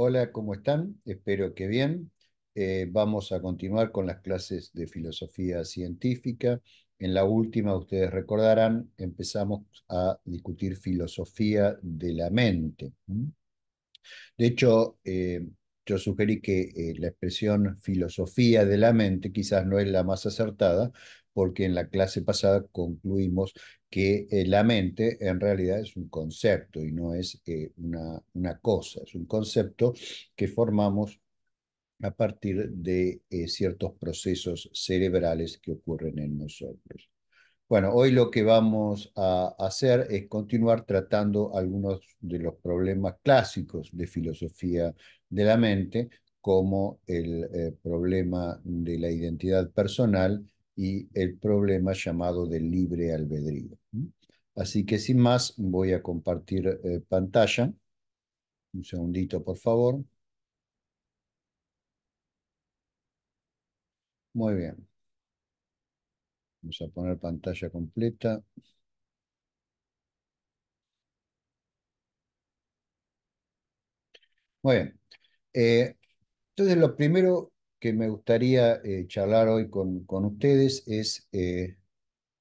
Hola, ¿cómo están? Espero que bien. Eh, vamos a continuar con las clases de filosofía científica. En la última, ustedes recordarán, empezamos a discutir filosofía de la mente. De hecho, eh, yo sugerí que eh, la expresión filosofía de la mente quizás no es la más acertada, porque en la clase pasada concluimos que eh, la mente en realidad es un concepto y no es eh, una, cosa, es un concepto que formamos a partir de eh, ciertos procesos cerebrales que ocurren en nosotros. Bueno, hoy lo que vamos a hacer es continuar tratando algunos de los problemas clásicos de filosofía de la mente, como el problema de la identidad personal y el problema llamado del libre albedrío. Así que sin más, voy a compartir eh, pantalla. Un segundito, por favor. Muy bien. Vamos a poner pantalla completa. Muy bien. Eh, entonces, lo primero que me gustaría eh, charlar hoy con, ustedes es eh,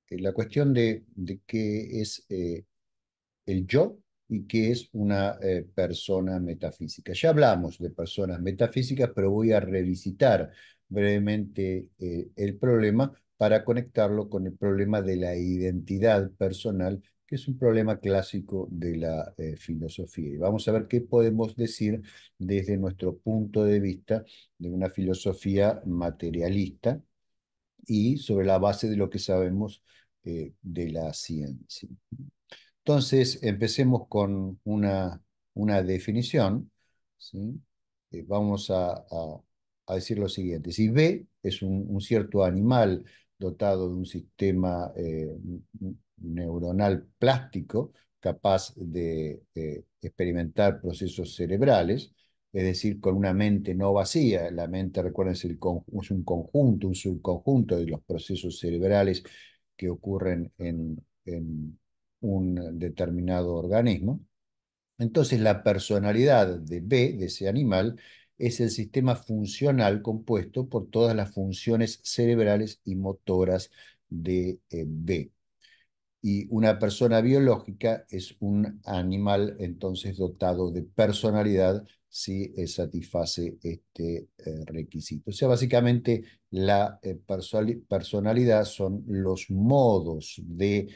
eh, la cuestión de, qué es el yo y qué es una persona metafísica. Ya hablamos de personas metafísicas, pero voy a revisitar brevemente el problema para conectarlo con el problema de la identidad personal que es un problema clásico de la eh, filosofía. Y vamos a ver qué podemos decir desde nuestro punto de vista de una filosofía materialista y sobre la base de lo que sabemos eh, de la ciencia. Entonces, empecemos con una, una definición. ¿sí? Eh, vamos a, decir lo siguiente. Si B es un cierto animal dotado de un sistema neuronal plástico capaz de experimentar procesos cerebrales, es decir, con una mente no vacía. La mente, recuerden, es, un conjunto, un subconjunto de los procesos cerebrales que ocurren en, un determinado organismo. Entonces, la personalidad de B, de ese animal, es el sistema funcional compuesto por todas las funciones cerebrales y motoras de eh, B y una persona biológica es un animal entonces dotado de personalidad si eh, satisface este eh, requisito. O sea, básicamente la eh, personalidad son los modos de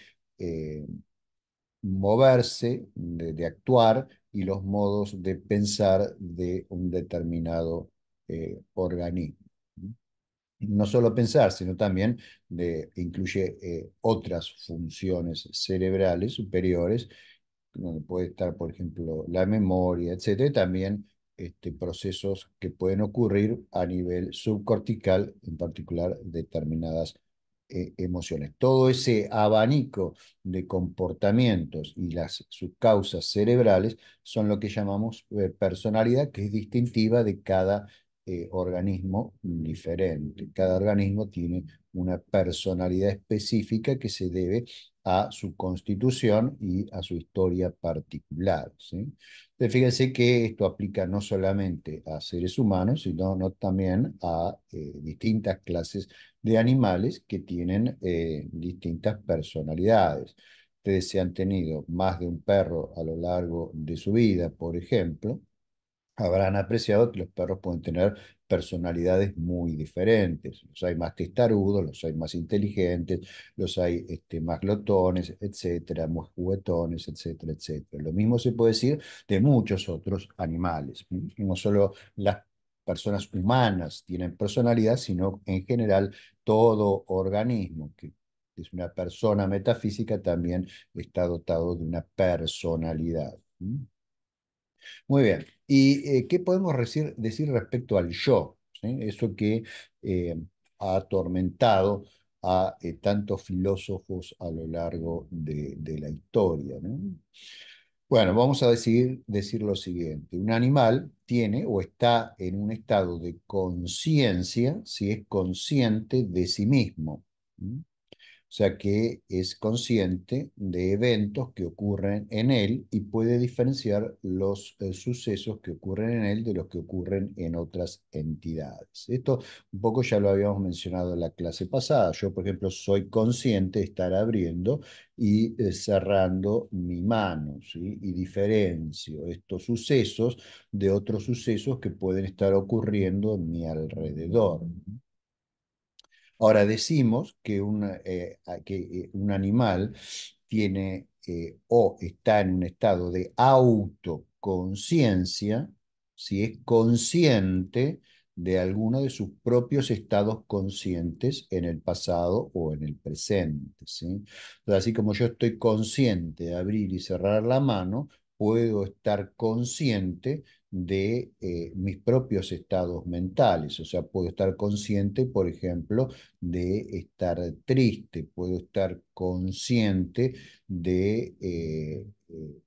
moverse, de, actuar y los modos de pensar de un determinado organismo no solo pensar, sino también de, incluye eh, otras funciones cerebrales superiores, donde puede estar, por ejemplo, la memoria, etcétera, también este, procesos que pueden ocurrir a nivel subcortical, en particular determinadas eh, emociones. Todo ese abanico de comportamientos y las, sus causas cerebrales son lo que llamamos eh, personalidad, que es distintiva de cada eh, organismo diferente. Cada organismo tiene una personalidad específica que se debe a su constitución y a su historia particular. fíjense que esto aplica no solamente a seres humanos, sino también a eh, distintas clases de animales que tienen eh, distintas personalidades. Ustedes se han tenido más de un perro a lo largo de su vida, por ejemplo, habrán apreciado que los perros pueden tener personalidades muy diferentes. Los hay más testarudos, los hay más inteligentes, los hay este, más glotones, etcétera, más juguetones, etcétera, etcétera. Lo mismo se puede decir de muchos otros animales. No solo las personas humanas tienen personalidad, sino en general todo organismo que es una persona metafísica también está dotado de una personalidad. Muy bien. ¿Y eh, qué podemos decir, respecto al yo? Eso que eh, ha atormentado a eh, tantos filósofos a lo largo de, la historia. Bueno, vamos a decir, decir lo siguiente. Un animal tiene o está en un estado de conciencia si es consciente de sí mismo. O sea que es consciente de eventos que ocurren en él y puede diferenciar los eh, sucesos que ocurren en él de los que ocurren en otras entidades. Esto un poco ya lo habíamos mencionado en la clase pasada. Yo, por ejemplo, soy consciente de estar abriendo y eh, cerrando mi mano y diferencio estos sucesos de otros sucesos que pueden estar ocurriendo en mi alrededor. Ahora, decimos que un, eh, que eh, un animal tiene eh, o está en un estado de autoconciencia, si es consciente de alguno de sus propios estados conscientes en el pasado o en el presente. así como yo estoy consciente de abrir y cerrar la mano, puedo estar consciente de eh, mis propios estados mentales. O sea, puedo estar consciente, por ejemplo, de estar triste, puedo estar consciente de eh, eh,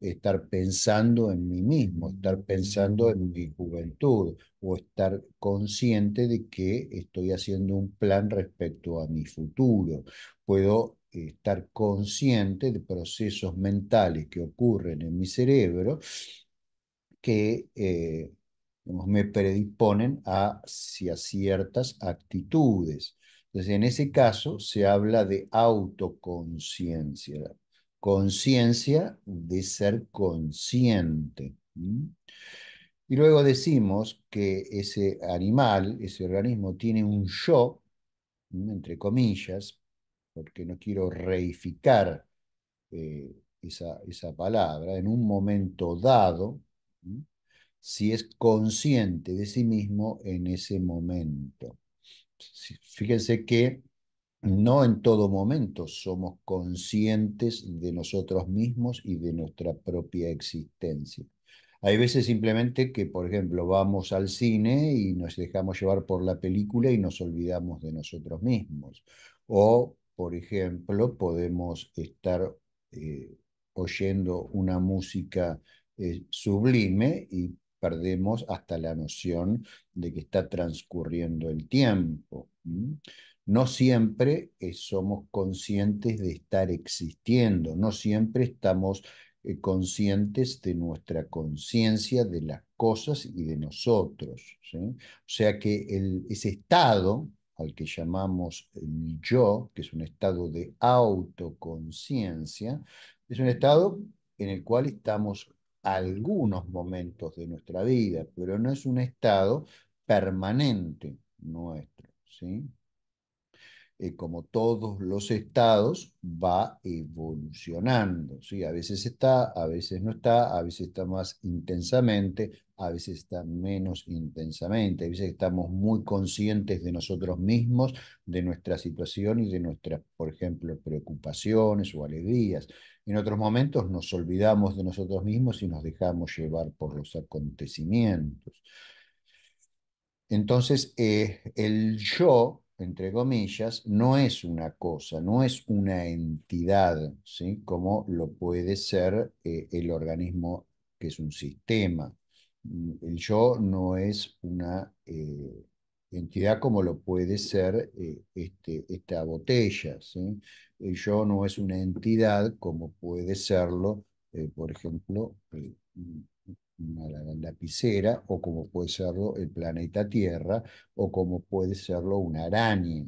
estar pensando en mí mismo, estar pensando mm. en mi juventud o estar consciente de que estoy haciendo un plan respecto a mi futuro. Puedo estar consciente de procesos mentales que ocurren en mi cerebro que eh, me predisponen hacia ciertas actitudes. Entonces, en ese caso se habla de autoconciencia, conciencia de ser consciente. Y luego decimos que ese animal, ese organismo, tiene un yo, entre comillas, porque no quiero reificar eh, esa, esa palabra, en un momento dado, si es consciente de sí mismo en ese momento. Fíjense que no en todo momento somos conscientes de nosotros mismos y de nuestra propia existencia. Hay veces simplemente que, por ejemplo, vamos al cine y nos dejamos llevar por la película y nos olvidamos de nosotros mismos. O, por ejemplo, podemos estar eh, oyendo una música sublime y perdemos hasta la noción de que está transcurriendo el tiempo. No siempre eh, somos conscientes de estar existiendo, no siempre estamos eh, conscientes de nuestra conciencia, de las cosas y de nosotros. O sea que ese estado al que llamamos yo, que es un estado de autoconciencia, es un estado en el cual estamos algunos momentos de nuestra vida, pero no es un estado permanente nuestro, ¿sí? Eh, como todos los estados, va evolucionando. ¿sí? A veces está, a veces no está, a veces está más intensamente, a veces está menos intensamente, a veces estamos muy conscientes de nosotros mismos, de nuestra situación y de nuestras, por ejemplo, preocupaciones o alegrías. En otros momentos nos olvidamos de nosotros mismos y nos dejamos llevar por los acontecimientos. Entonces, eh, el yo, entre comillas, no es una cosa, no es una entidad, ¿sí? como lo puede ser eh, el organismo que es un sistema. Mm, el yo no es una eh, entidad como lo puede ser este, esta botella. ¿sí? el yo no es una entidad como puede serlo, eh, por ejemplo, eh, una lapicera o como puede serlo el planeta Tierra o como puede serlo una araña.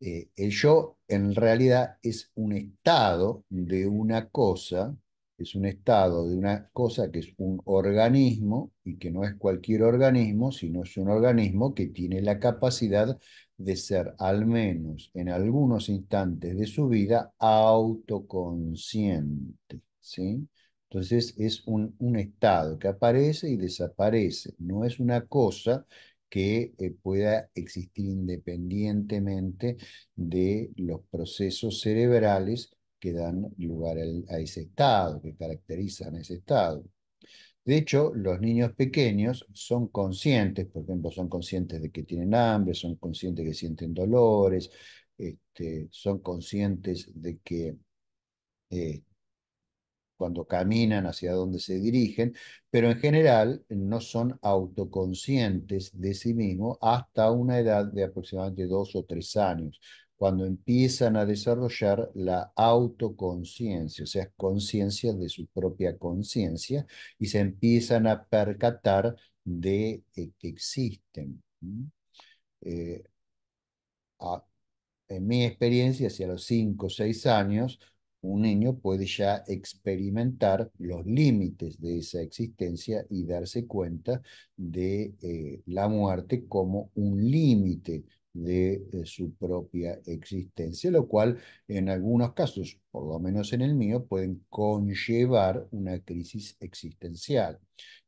Eh, el yo en realidad es un estado de una cosa, es un estado de una cosa que es un organismo y que no es cualquier organismo, sino es un organismo que tiene la capacidad de ser, al menos en algunos instantes de su vida, autoconsciente. ¿sí? Entonces es un, estado que aparece y desaparece, no es una cosa que eh, pueda existir independientemente de los procesos cerebrales que dan lugar a ese estado, que caracterizan ese estado. De hecho, los niños pequeños son conscientes, por ejemplo, son conscientes de que tienen hambre, son conscientes de que sienten dolores, este, son conscientes de que eh, cuando caminan hacia donde se dirigen, pero en general no son autoconscientes de sí mismos hasta una edad de aproximadamente dos o tres años cuando empiezan a desarrollar la autoconciencia, o sea, conciencia de su propia conciencia, y se empiezan a percatar de eh, que existen. Eh, en mi experiencia, hacia los 5 o 6 años, un niño puede ya experimentar los límites de esa existencia y darse cuenta de eh, la muerte como un límite de su propia existencia, lo cual en algunos casos, por lo menos en el mío, pueden conllevar una crisis existencial.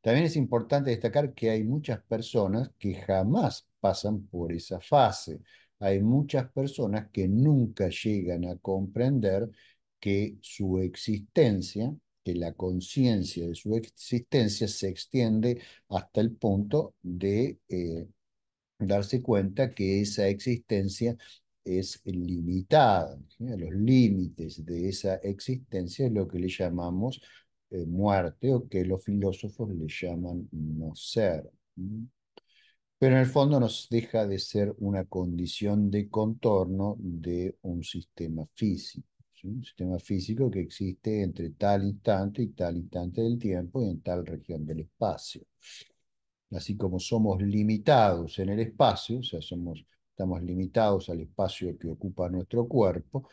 También es importante destacar que hay muchas personas que jamás pasan por esa fase. Hay muchas personas que nunca llegan a comprender que su existencia, que la conciencia de su existencia se extiende hasta el punto de... Eh, darse cuenta que esa existencia es limitada. Los límites de esa existencia es lo que le llamamos eh, muerte o que los filósofos le llaman no ser. Pero en el fondo nos deja de ser una condición de contorno de un sistema físico. Un sistema físico que existe entre tal instante y tal instante del tiempo y en tal región del espacio así como somos limitados en el espacio, o sea, estamos limitados al espacio que ocupa nuestro cuerpo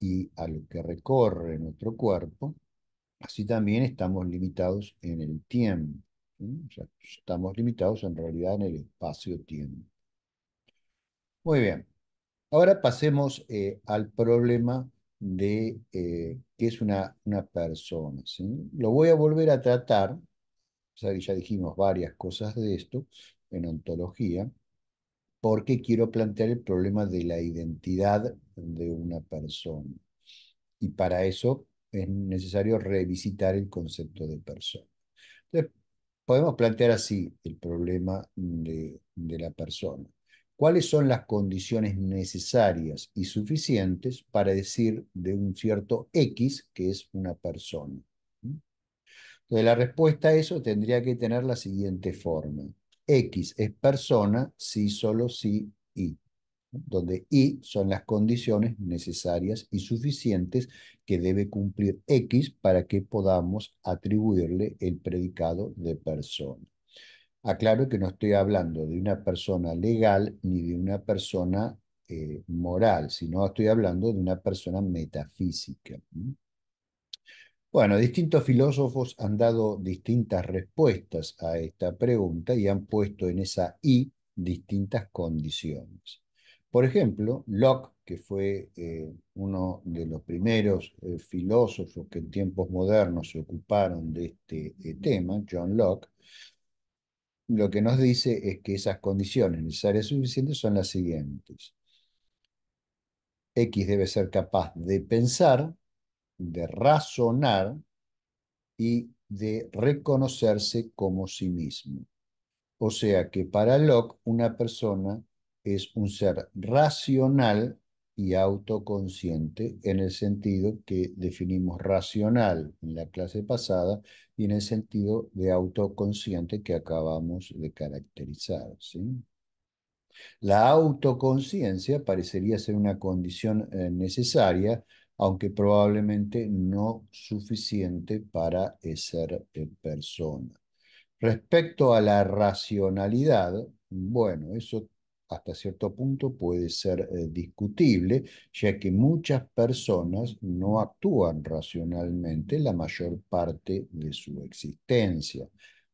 y a lo que recorre nuestro cuerpo, así también estamos limitados en el tiempo. O sea, estamos limitados en realidad en el espacio-tiempo. Muy bien. Ahora pasemos eh, al problema de eh, qué es una, persona. Lo voy a volver a tratar ya dijimos varias cosas de esto en ontología, porque quiero plantear el problema de la identidad de una persona. Y para eso es necesario revisitar el concepto de persona. Entonces, podemos plantear así el problema de la persona. ¿Cuáles son las condiciones necesarias y suficientes para decir de un cierto X que es una persona? Entonces la respuesta a eso tendría que tener la siguiente forma. X es persona si, solo si, y. Donde y son las condiciones necesarias y suficientes que debe cumplir X para que podamos atribuirle el predicado de persona. Aclaro que no estoy hablando de una persona legal ni de una persona eh, moral, sino estoy hablando de una persona metafísica. Bueno, distintos filósofos han dado distintas respuestas a esta pregunta y han puesto en esa I distintas condiciones. Por ejemplo, Locke, que fue eh, uno de los primeros eh, filósofos que en tiempos modernos se ocuparon de este eh, tema, John Locke, lo que nos dice es que esas condiciones necesarias suficientes son las siguientes. X debe ser capaz de pensar, de razonar y de reconocerse como sí mismo. O sea que para Locke una persona es un ser racional y autoconsciente en el sentido que definimos racional en la clase pasada y en el sentido de autoconsciente que acabamos de caracterizar. La autoconciencia parecería ser una condición eh, necesaria aunque probablemente no suficiente para eh, ser eh, persona. Respecto a la racionalidad, bueno, eso hasta cierto punto puede ser eh, discutible, ya que muchas personas no actúan racionalmente la mayor parte de su existencia.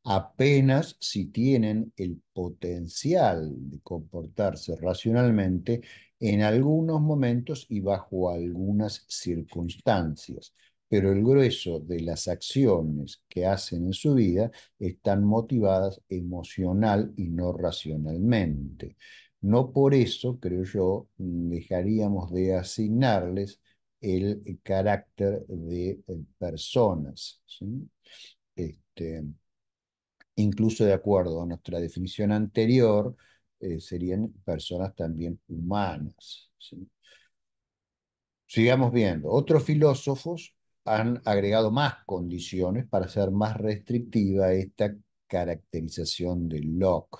Apenas si tienen el potencial de comportarse racionalmente en algunos momentos y bajo algunas circunstancias, pero el grueso de las acciones que hacen en su vida están motivadas emocional y no racionalmente. No por eso, creo yo, dejaríamos de asignarles el carácter de eh, personas. Este, incluso de acuerdo a nuestra definición anterior, eh, serían personas también humanas. Sigamos viendo. Otros filósofos han agregado más condiciones para hacer más restrictiva esta caracterización de Locke.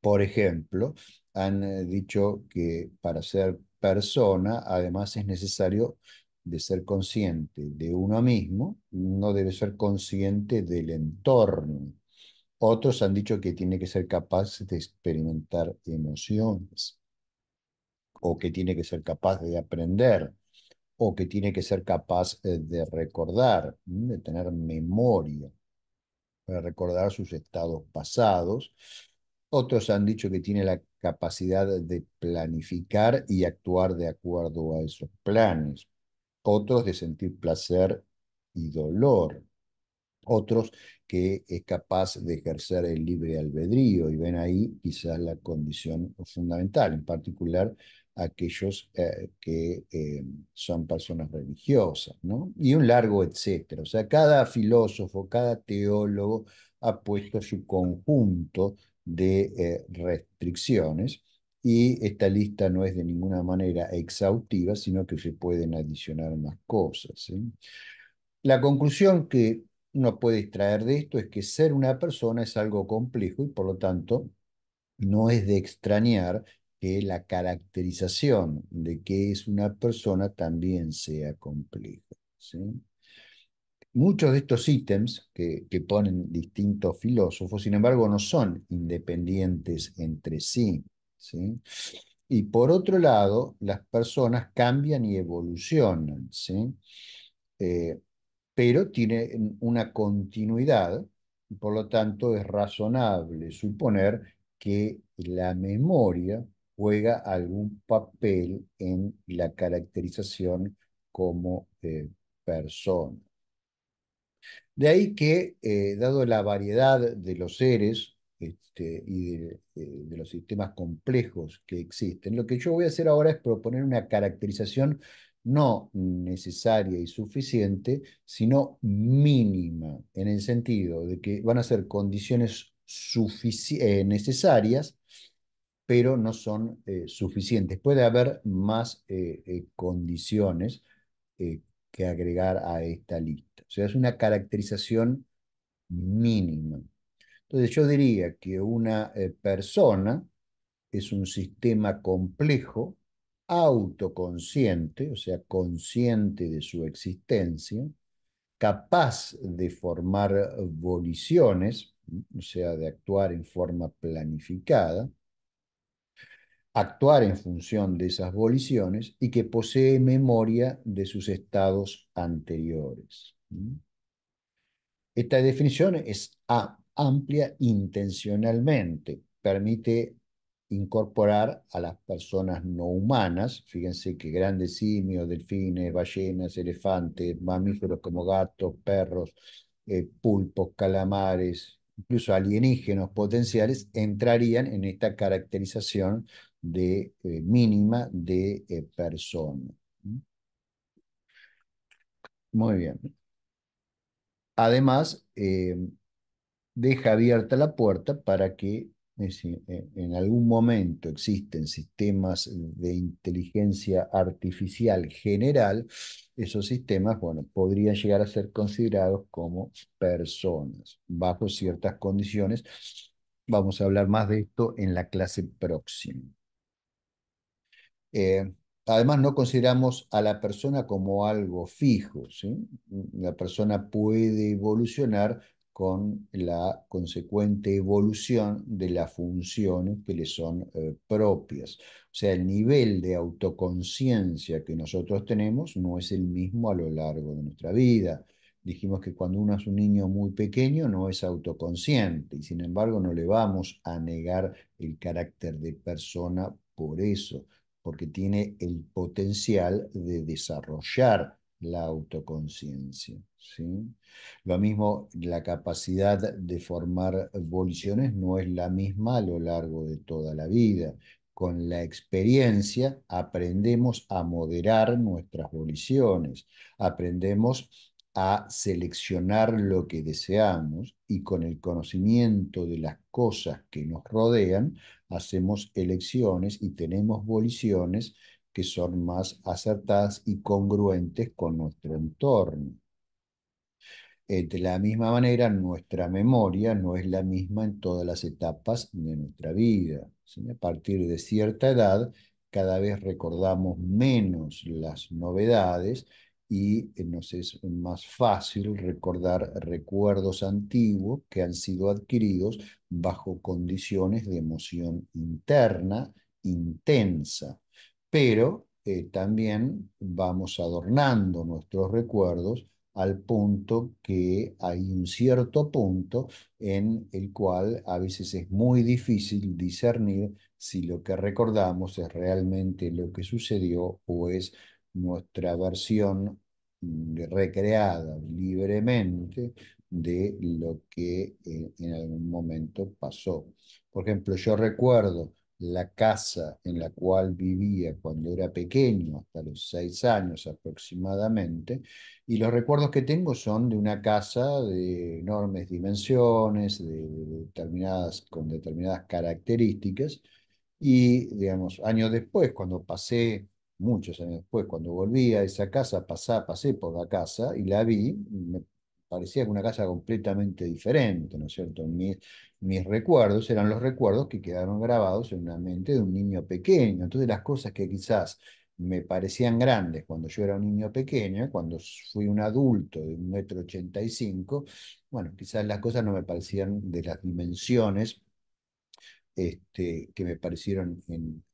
Por ejemplo, han eh, dicho que para ser persona, además es necesario de ser consciente de uno mismo, no debe ser consciente del entorno. Otros han dicho que tiene que ser capaz de experimentar emociones, o que tiene que ser capaz de aprender, o que tiene que ser capaz eh, de recordar, mm, de tener memoria, para recordar sus estados pasados. Otros han dicho que tiene la capacidad de planificar y actuar de acuerdo a esos planes. Otros de sentir placer y dolor otros que es capaz de ejercer el libre albedrío y ven ahí quizás la condición fundamental, en particular aquellos eh, que eh, son personas religiosas, ¿no? Y un largo etcétera. O sea, cada filósofo, cada teólogo ha puesto su conjunto de eh, restricciones y esta lista no es de ninguna manera exhaustiva, sino que se pueden adicionar más cosas. La conclusión que uno puede extraer de esto es que ser una persona es algo complejo y por lo tanto no es de extrañar que la caracterización de qué es una persona también sea compleja. Muchos de estos ítems que, que, ponen distintos filósofos, sin embargo, no son independientes entre sí, sí. Y por otro lado, las personas cambian y evolucionan. ¿sí? Eh, pero tiene una continuidad y por lo tanto es razonable suponer que la memoria juega algún papel en la caracterización como eh, persona. De ahí que, eh, dado la variedad de los seres este, y de, eh, de, los sistemas complejos que existen, lo que yo voy a hacer ahora es proponer una caracterización no necesaria y suficiente, sino mínima, en el sentido de que van a ser condiciones eh, necesarias, pero no son eh, suficientes. Puede haber más eh, condiciones que agregar a esta lista. O sea, es una caracterización mínima. Entonces yo diría que una persona es un sistema complejo autoconsciente, o sea, consciente de su existencia, capaz de formar voliciones, o sea, de actuar en forma planificada, actuar en función de esas voliciones y que posee memoria de sus estados anteriores. Esta definición es amplia intencionalmente, permite incorporar a las personas no humanas. Fíjense que grandes simios, delfines, ballenas, elefantes, mamíferos como gatos, perros, eh, pulpos, calamares, incluso alienígenos potenciales, entrarían en esta caracterización de, eh, mínima de personas. Eh, persona. Muy bien. Además, deja abierta la puerta para que es eh, en algún momento existen sistemas de inteligencia artificial general, esos sistemas, bueno, podrían llegar a ser considerados como personas, bajo ciertas condiciones. Vamos a hablar más de esto en la clase próxima. Eh, además, no consideramos a la persona como algo fijo. La persona puede evolucionar con la consecuente evolución de las funciones que le son eh, propias. O sea, el nivel de autoconciencia que nosotros tenemos no es el mismo a lo largo de nuestra vida. Dijimos que cuando uno es un niño muy pequeño no es autoconsciente y sin embargo no le vamos a negar el carácter de persona por eso, porque tiene el potencial de desarrollar la autoconciencia. ¿sí? Lo mismo, la capacidad de formar voliciones no es la misma a lo largo de toda la vida. Con la experiencia aprendemos a moderar nuestras voliciones, aprendemos a seleccionar lo que deseamos y con el conocimiento de las cosas que nos rodean hacemos elecciones y tenemos voliciones que son más acertadas y congruentes con nuestro entorno. Eh, de la misma manera, nuestra memoria no es la misma en todas las etapas de nuestra vida. A partir de cierta edad, cada vez recordamos menos las novedades y eh, nos es más fácil recordar recuerdos antiguos que han sido adquiridos bajo condiciones de emoción interna intensa pero eh, también vamos adornando nuestros recuerdos al punto que hay un cierto punto en el cual a veces es muy difícil discernir si lo que recordamos es realmente lo que sucedió o es nuestra versión recreada libremente de lo que eh, en algún momento pasó. Por ejemplo, yo recuerdo la casa en la cual vivía cuando era pequeño, hasta los seis años aproximadamente, y los recuerdos que tengo son de una casa de enormes dimensiones, de determinadas, con determinadas características, y digamos, años después, cuando pasé, muchos años después, cuando volví a esa casa, pasé por la casa y la vi, me parecía que una casa completamente diferente, ¿no es cierto? mis recuerdos eran los recuerdos que quedaron grabados en la mente de un niño pequeño. Entonces las cosas que quizás me parecían grandes cuando yo era un niño pequeño, cuando fui un adulto de un metro ochenta y cinco, bueno, quizás las cosas no me parecían de las dimensiones este, que me parecieron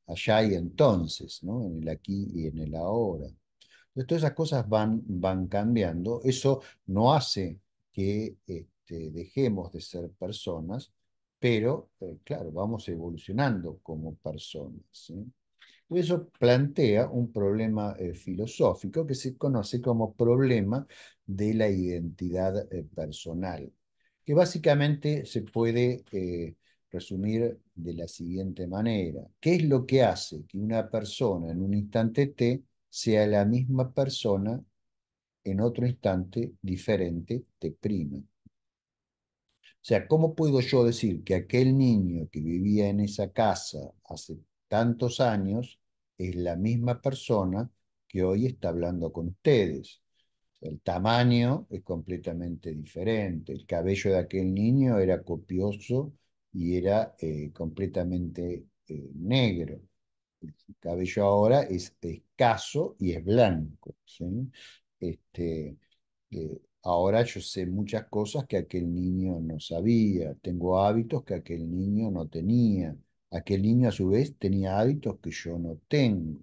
allá y entonces, ¿no? en el aquí y en el ahora. Entonces, todas esas cosas van, van cambiando. Eso no hace que eh, este, dejemos de ser personas, pero, eh, claro, vamos evolucionando como personas. Y eso plantea un problema eh, filosófico que se conoce como problema de la identidad eh, personal, que básicamente se puede resumir de la siguiente manera. ¿Qué es lo que hace que una persona en un instante T sea la misma persona en otro instante diferente T'? O sea, ¿cómo puedo yo decir que aquel niño que vivía en esa casa hace tantos años es la misma persona que hoy está hablando con ustedes? El tamaño es completamente diferente. El cabello de aquel niño era copioso y era eh, completamente eh, negro. El cabello ahora es escaso y es blanco. Este, eh, Ahora yo sé muchas cosas que aquel niño no sabía, tengo hábitos que aquel niño no tenía, aquel niño a su vez tenía hábitos que yo no tengo.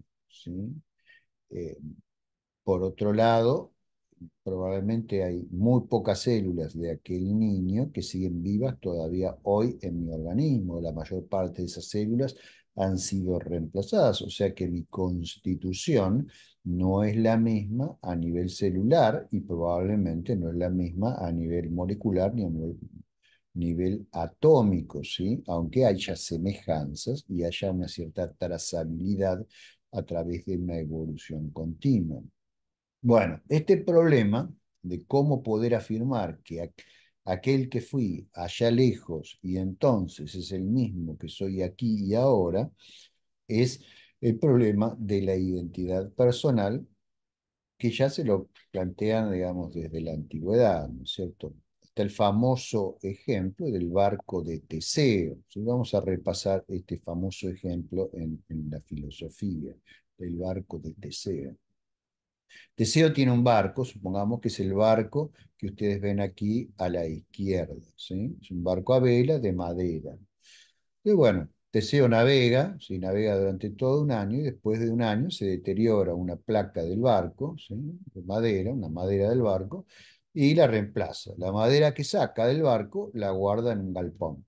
Eh, por otro lado, probablemente hay muy pocas células de aquel niño que siguen vivas todavía hoy en mi organismo. La mayor parte de esas células han sido reemplazadas, o sea que mi constitución no es la misma a nivel celular y probablemente no es la misma a nivel molecular ni a nivel, atómico, ¿sí? aunque haya semejanzas y haya una cierta trazabilidad a través de una evolución continua. Bueno, este problema de cómo poder afirmar que aquel que fui allá lejos y entonces es el mismo que soy aquí y ahora, es el problema de la identidad personal, que ya se lo plantean, digamos, desde la antigüedad, ¿no es cierto? Está el famoso ejemplo del barco de Teseo. Vamos a repasar este famoso ejemplo en, la filosofía, del barco de Teseo. Teseo tiene un barco, supongamos que es el barco que ustedes ven aquí a la izquierda, ¿sí? Es un barco a vela de madera. Y bueno, Teseo navega, navega durante todo un año y después de un año se deteriora una placa del barco, de madera, una madera del barco, y la reemplaza. La madera que saca del barco la guarda en un galpón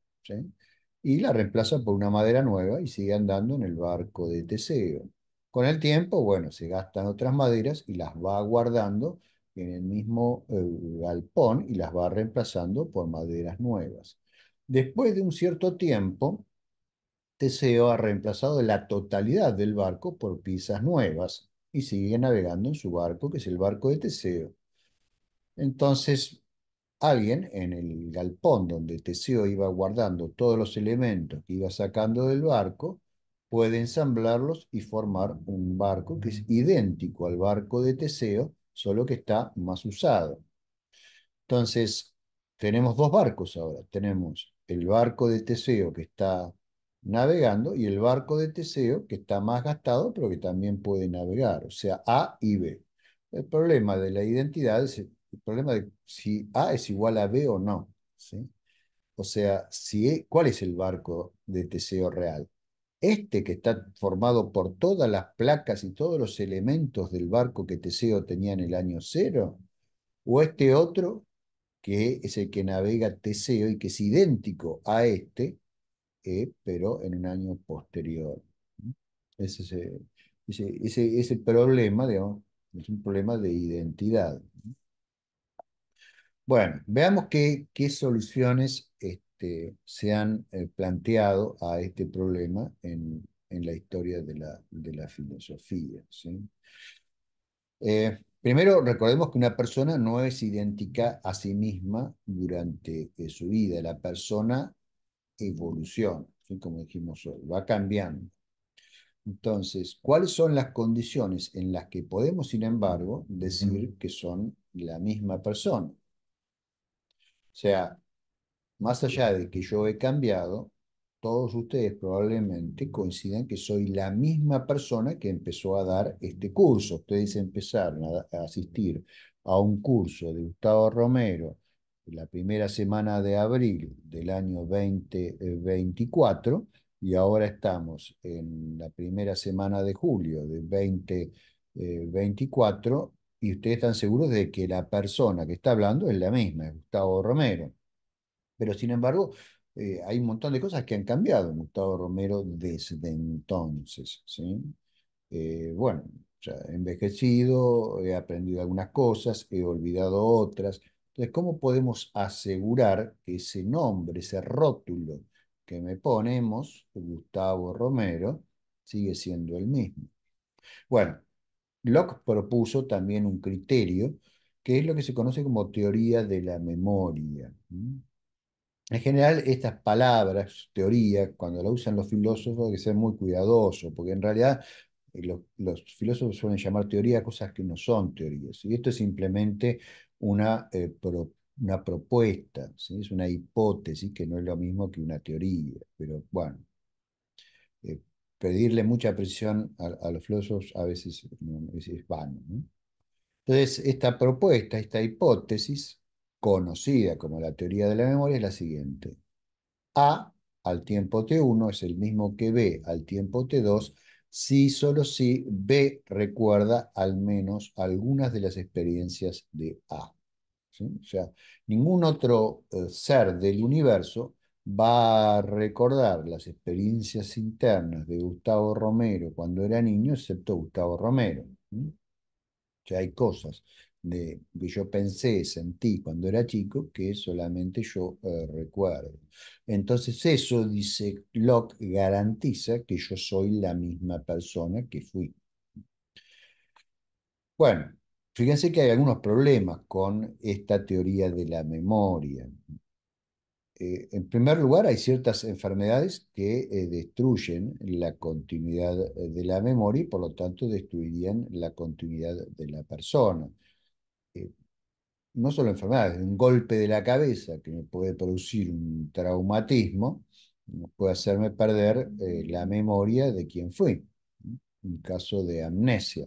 y la reemplaza por una madera nueva y sigue andando en el barco de Teseo. Con el tiempo, bueno, se gastan otras maderas y las va guardando en el mismo eh, galpón y las va reemplazando por maderas nuevas. Después de un cierto tiempo, Teseo ha reemplazado la totalidad del barco por piezas nuevas y sigue navegando en su barco, que es el barco de Teseo. Entonces, alguien en el galpón donde Teseo iba guardando todos los elementos que iba sacando del barco, puede ensamblarlos y formar un barco que es mm. idéntico al barco de Teseo, solo que está más usado. Entonces, tenemos dos barcos ahora. Tenemos el barco de Teseo que está navegando y el barco de Teseo, que está más gastado, pero que también puede navegar, o sea, A y B. El problema de la identidad es el problema de si A es igual a B o no. ¿sí? O sea, si, e, ¿cuál es el barco de Teseo real? Este que está formado por todas las placas y todos los elementos del barco que Teseo tenía en el año cero, o este otro que es el que navega Teseo y que es idéntico a este, eh, pero en un año posterior. Ese es, eh, ese, problema, digamos, es un problema de identidad. Bueno, veamos qué, qué soluciones este, se han eh, planteado a este problema en, la historia de la, de la filosofía. primero, recordemos que una persona no es idéntica a sí misma durante su vida. La persona evolución, como dijimos hoy, va cambiando. Entonces, ¿cuáles son las condiciones en las que podemos, sin embargo, decir que son la misma persona? O sea, más allá de que yo he cambiado, todos ustedes probablemente coincidan que soy la misma persona que empezó a dar este curso. Ustedes empezaron a asistir a un curso de Gustavo Romero la primera semana de abril del año 2024 eh, y ahora estamos en la primera semana de julio de 2024 eh, y ustedes están seguros de que la persona que está hablando es la misma, Gustavo Romero. Pero sin embargo, eh, hay un montón de cosas que han cambiado en Gustavo Romero desde entonces. ¿sí? bueno, ya he envejecido, he aprendido algunas cosas, he olvidado otras, entonces, ¿cómo podemos asegurar que ese nombre, ese rótulo que me ponemos, Gustavo Romero, sigue siendo el mismo? Bueno, Locke propuso también un criterio que es lo que se conoce como teoría de la memoria. En general, estas palabras, teoría, cuando la usan los filósofos, hay que ser muy cuidadosos, porque en realidad eh, los, los filósofos suelen llamar teoría cosas que no son teorías. Y esto es simplemente una, eh, una propuesta, ¿sí? es una hipótesis que no es lo mismo que una teoría, pero bueno, eh, pedirle mucha precisión a, los filósofos a veces, es vano. Entonces, esta propuesta, esta hipótesis, conocida como la teoría de la memoria, es la siguiente. A al tiempo T1 es el mismo que B al tiempo T2, si solo si B recuerda al menos algunas de las experiencias de A. O sea, ningún otro eh, ser del universo va a recordar las experiencias internas de Gustavo Romero cuando era niño, excepto Gustavo Romero. O sea, hay cosas de, que yo pensé, sentí cuando era chico, que solamente yo eh, recuerdo. Entonces eso, dice Locke, garantiza que yo soy la misma persona que fui. Bueno, Fíjense que hay algunos problemas con esta teoría de la memoria. Eh, en primer lugar, hay ciertas enfermedades que eh, destruyen la continuidad eh, de la memoria y por lo tanto destruirían la continuidad de la persona. no solo enfermedades, un golpe de la cabeza que me puede producir un traumatismo puede hacerme perder la memoria de quién fui, un caso de amnesia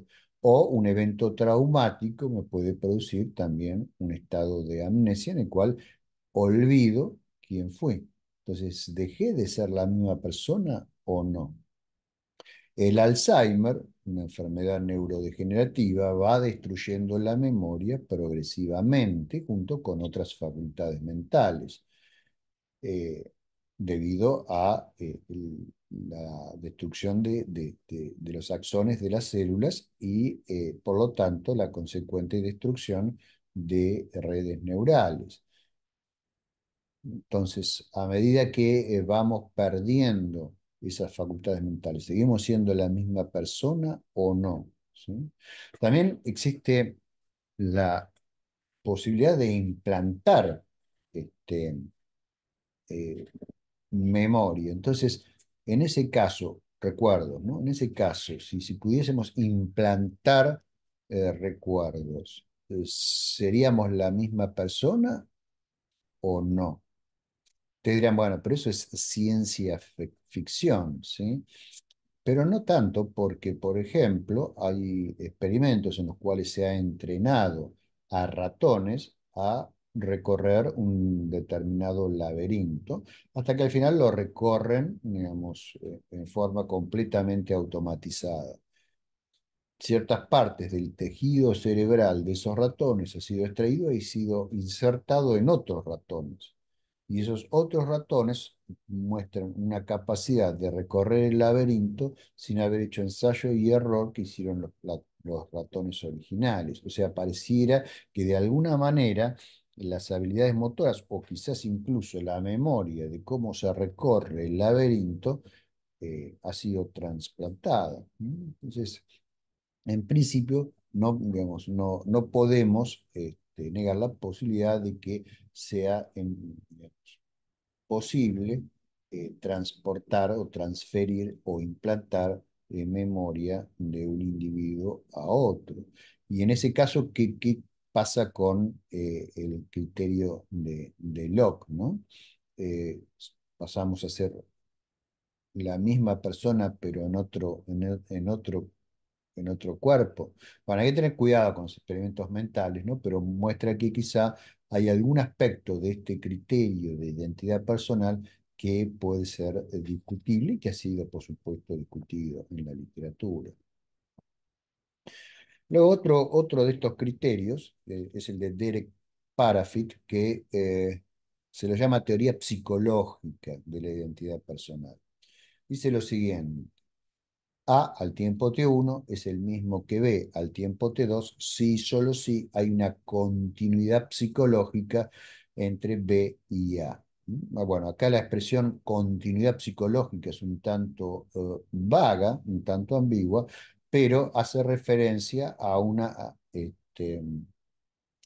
o un evento traumático me puede producir también un estado de amnesia en el cual olvido quién fue. Entonces, ¿dejé de ser la misma persona o no? El Alzheimer, una enfermedad neurodegenerativa, va destruyendo la memoria progresivamente junto con otras facultades mentales, eh, debido a eh, la destrucción de, los axones de las células y, eh, por lo tanto, la consecuente destrucción de redes neurales. Entonces, a medida que eh, vamos perdiendo esas facultades mentales, ¿seguimos siendo la misma persona o no? También existe la posibilidad de implantar este, eh, memoria. Entonces, en ese caso, recuerdo ¿no? En ese caso, si, pudiésemos implantar eh, recuerdos, eh, ¿seríamos la misma persona o no? Te dirán, bueno, pero eso es ciencia ficción, ¿sí? Pero no tanto porque, por ejemplo, hay experimentos en los cuales se ha entrenado a ratones a recorrer un determinado laberinto, hasta que al final lo recorren, digamos, eh, en forma completamente automatizada. Ciertas partes del tejido cerebral de esos ratones ha sido extraído y sido insertado en otros ratones. Y esos otros ratones muestran una capacidad de recorrer el laberinto sin haber hecho ensayo y error que hicieron los, los ratones originales. O sea, pareciera que de alguna manera las habilidades motoras o quizás incluso la memoria de cómo se recorre el laberinto eh, ha sido trasplantada. Entonces, en principio, no, no, no podemos este, negar la posibilidad de que sea posible eh, transportar o transferir o implantar eh, memoria de un individuo a otro. Y en ese caso, ¿qué, qué, pasa con eh, el criterio de, Locke, ¿no? Eh, pasamos a ser la misma persona, pero en otro, en, otro, en otro cuerpo. Bueno, hay que tener cuidado con los experimentos mentales, ¿no? Pero muestra que quizá hay algún aspecto de este criterio de identidad personal que puede ser eh, discutible y que ha sido, por supuesto, discutido en la literatura. Luego, otro, otro de estos criterios eh, es el de Derek Parafit, que eh, se lo llama teoría psicológica de la identidad personal. Dice lo siguiente. A al tiempo T1 es el mismo que B al tiempo T2 si solo si hay una continuidad psicológica entre B y A. Mm, bueno, acá la expresión continuidad psicológica es un tanto eh, vaga, un tanto ambigua, pero hace referencia a, una, este,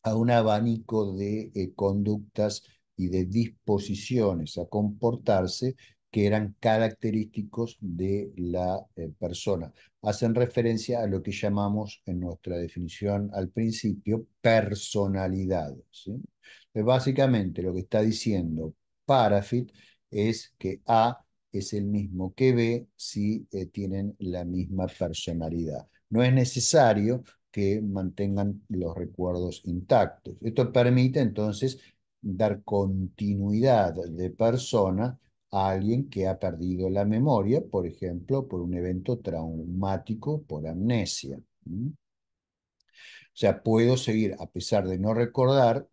un abanico de eh, conductas y de disposiciones a comportarse que eran característicos de la eh, persona. Hacen referencia a lo que llamamos en nuestra definición al principio personalidad. Básicamente lo que está diciendo Parafit es que A es el mismo que ve si eh, tienen la misma personalidad. No es necesario que mantengan los recuerdos intactos. Esto permite entonces dar continuidad de persona a alguien que ha perdido la memoria, por ejemplo, por un evento traumático, por amnesia. O sea, puedo seguir, a pesar de no recordar,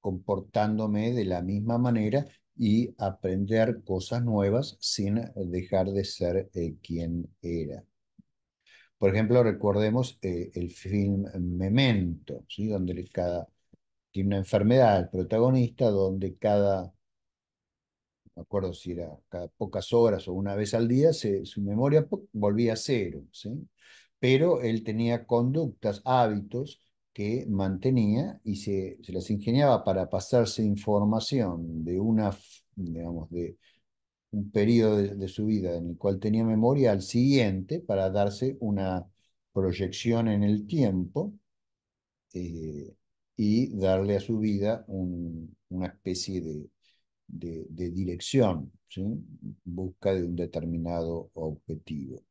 comportándome de la misma manera y aprender cosas nuevas sin eh, dejar de ser eh, quien era. Por ejemplo, recordemos eh, el film Memento, ¿sí? donde cada, tiene una enfermedad protagonista, donde cada, no acuerdo si era cada pocas horas o una vez al día, su memoria volvía a cero, ¿sí? pero él tenía conductas, hábitos que mantenía y se, las ingeniaba para pasarse información de una, digamos, de un periodo de, su vida en el cual tenía memoria al siguiente para darse una proyección en el tiempo eh, y darle a su vida una especie de, dirección, ¿sí? busca de un determinado objetivo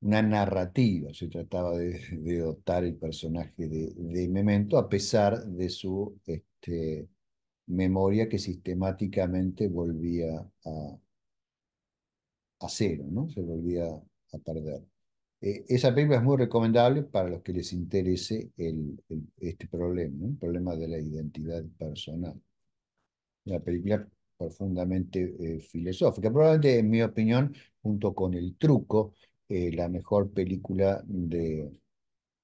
una narrativa, se trataba de, dotar el personaje de, memento a pesar de su este, memoria que sistemáticamente volvía a, cero, ¿no? se volvía a perder. Eh, esa película es muy recomendable para los que les interese el, este problema, el problema de la identidad personal. Una película profundamente eh, filosófica, probablemente en mi opinión, junto con El Truco, eh, la mejor película de,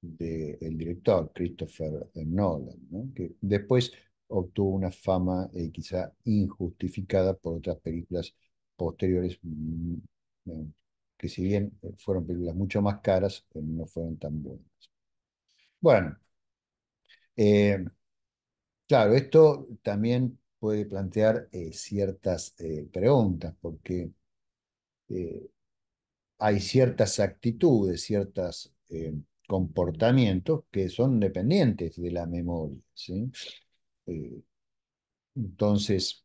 el director Christopher Nolan, que después obtuvo una fama eh, quizá injustificada por otras películas posteriores mm, eh, que si bien fueron películas mucho más caras, no fueron tan buenas. Bueno, claro, esto también puede plantear ciertas preguntas, porque hay ciertas actitudes, ciertos eh, comportamientos que son dependientes de la memoria. Eh, entonces,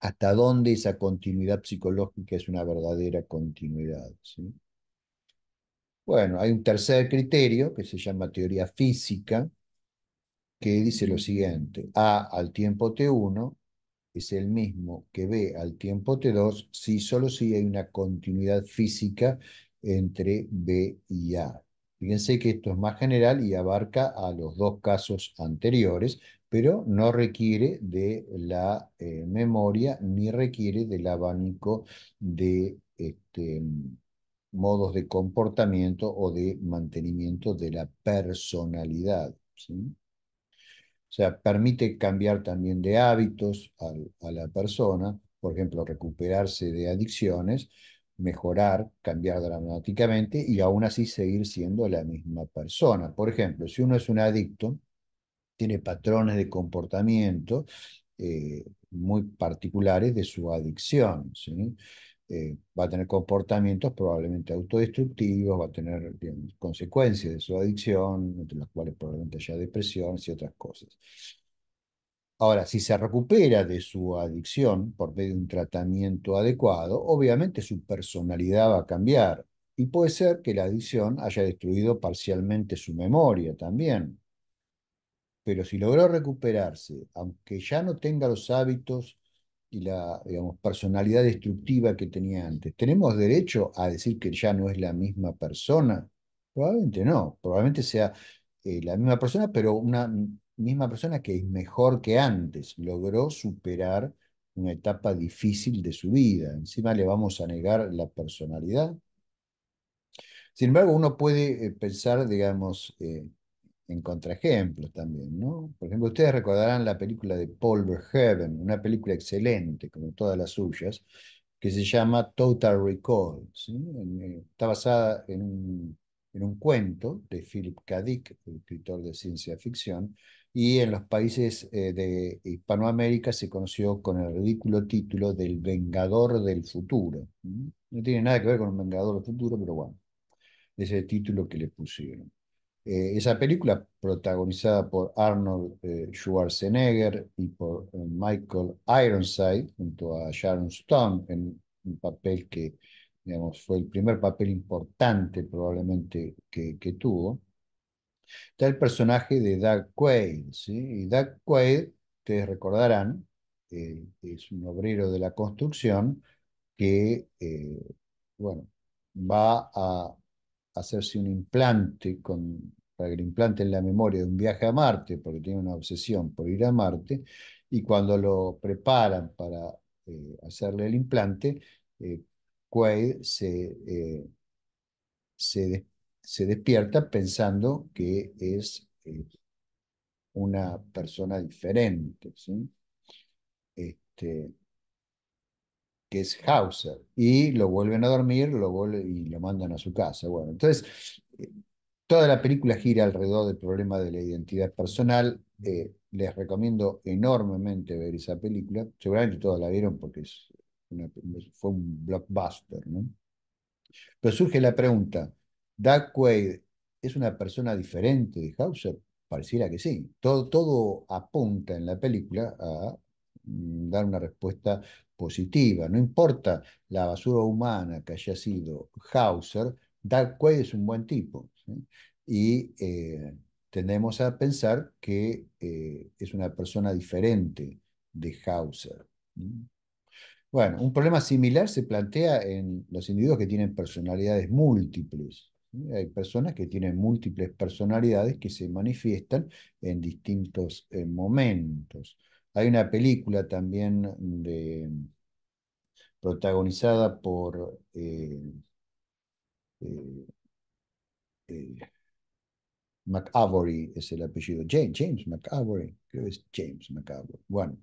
¿hasta dónde esa continuidad psicológica es una verdadera continuidad? Bueno, hay un tercer criterio que se llama teoría física, que dice lo siguiente, A al tiempo T1 es el mismo que B al tiempo T2 si solo si hay una continuidad física entre B y A. Fíjense que esto es más general y abarca a los dos casos anteriores, pero no requiere de la eh, memoria ni requiere del abanico de este, modos de comportamiento o de mantenimiento de la personalidad. O sea, permite cambiar también de hábitos a, la persona, por ejemplo, recuperarse de adicciones, mejorar, cambiar dramáticamente y aún así seguir siendo la misma persona. Por ejemplo, si uno es un adicto, tiene patrones de comportamiento eh, muy particulares de su adicción. ¿sí? Eh, va a tener comportamientos probablemente autodestructivos, va a tener consecuencias de su adicción, entre las cuales probablemente haya depresiones y otras cosas. Ahora, si se recupera de su adicción por medio de un tratamiento adecuado, obviamente su personalidad va a cambiar y puede ser que la adicción haya destruido parcialmente su memoria también. Pero si logró recuperarse, aunque ya no tenga los hábitos y la digamos, personalidad destructiva que tenía antes. ¿Tenemos derecho a decir que ya no es la misma persona? Probablemente no, probablemente sea eh, la misma persona, pero una misma persona que es mejor que antes, logró superar una etapa difícil de su vida. Encima le vamos a negar la personalidad. Sin embargo, uno puede eh, pensar, digamos, eh, en contraejemplos también, ¿no? Por ejemplo, ustedes recordarán la película de Paul Verhoeven, una película excelente, como todas las suyas, que se llama Total Recall. Eh, está basada en un, en un, cuento de Philip K. Dick, escritor de ciencia ficción, y en los países eh, de Hispanoamérica se conoció con el ridículo título del Vengador del Futuro. No tiene nada que ver con un Vengador del Futuro, pero bueno, ese título que le pusieron. Eh, esa película, protagonizada por Arnold eh, Schwarzenegger y por eh, Michael Ironside, junto a Sharon Stone, en un papel que digamos, fue el primer papel importante probablemente que, que tuvo, está el personaje de Doug Quaid. ¿sí? Y Doug Quaid, ustedes recordarán, es un obrero de la construcción que, bueno, va a hacerse un implante con para que le implanten la memoria de un viaje a Marte, porque tiene una obsesión por ir a Marte, y cuando lo preparan para eh, hacerle el implante, eh, Quaid se, eh, se, despierta pensando que es una persona diferente, este, que es Hauser, y lo vuelven a dormir lo y lo mandan a su casa. Bueno, entonces Toda la película gira alrededor del problema de la identidad personal. Eh, les recomiendo enormemente ver esa película. Seguramente todos la vieron porque fue un blockbuster. ¿no? Pero surge la pregunta, ¿Doug Quaid es una persona diferente de Hauser? Pareciera que sí. Todo, todo apunta en la película a mm, dar una respuesta positiva. No importa la basura humana que haya sido Hauser, Doug Quaid es un buen tipo. ¿eh? Y eh, tendemos a pensar que eh, es una persona diferente de Hauser. Bueno, un problema similar se plantea en los individuos que tienen personalidades múltiples. Hay personas que tienen múltiples personalidades que se manifiestan en distintos momentos. Hay una película también de, protagonizada por este, McAvoy, es el apellido, James, James creo que es James McAvoy. bueno,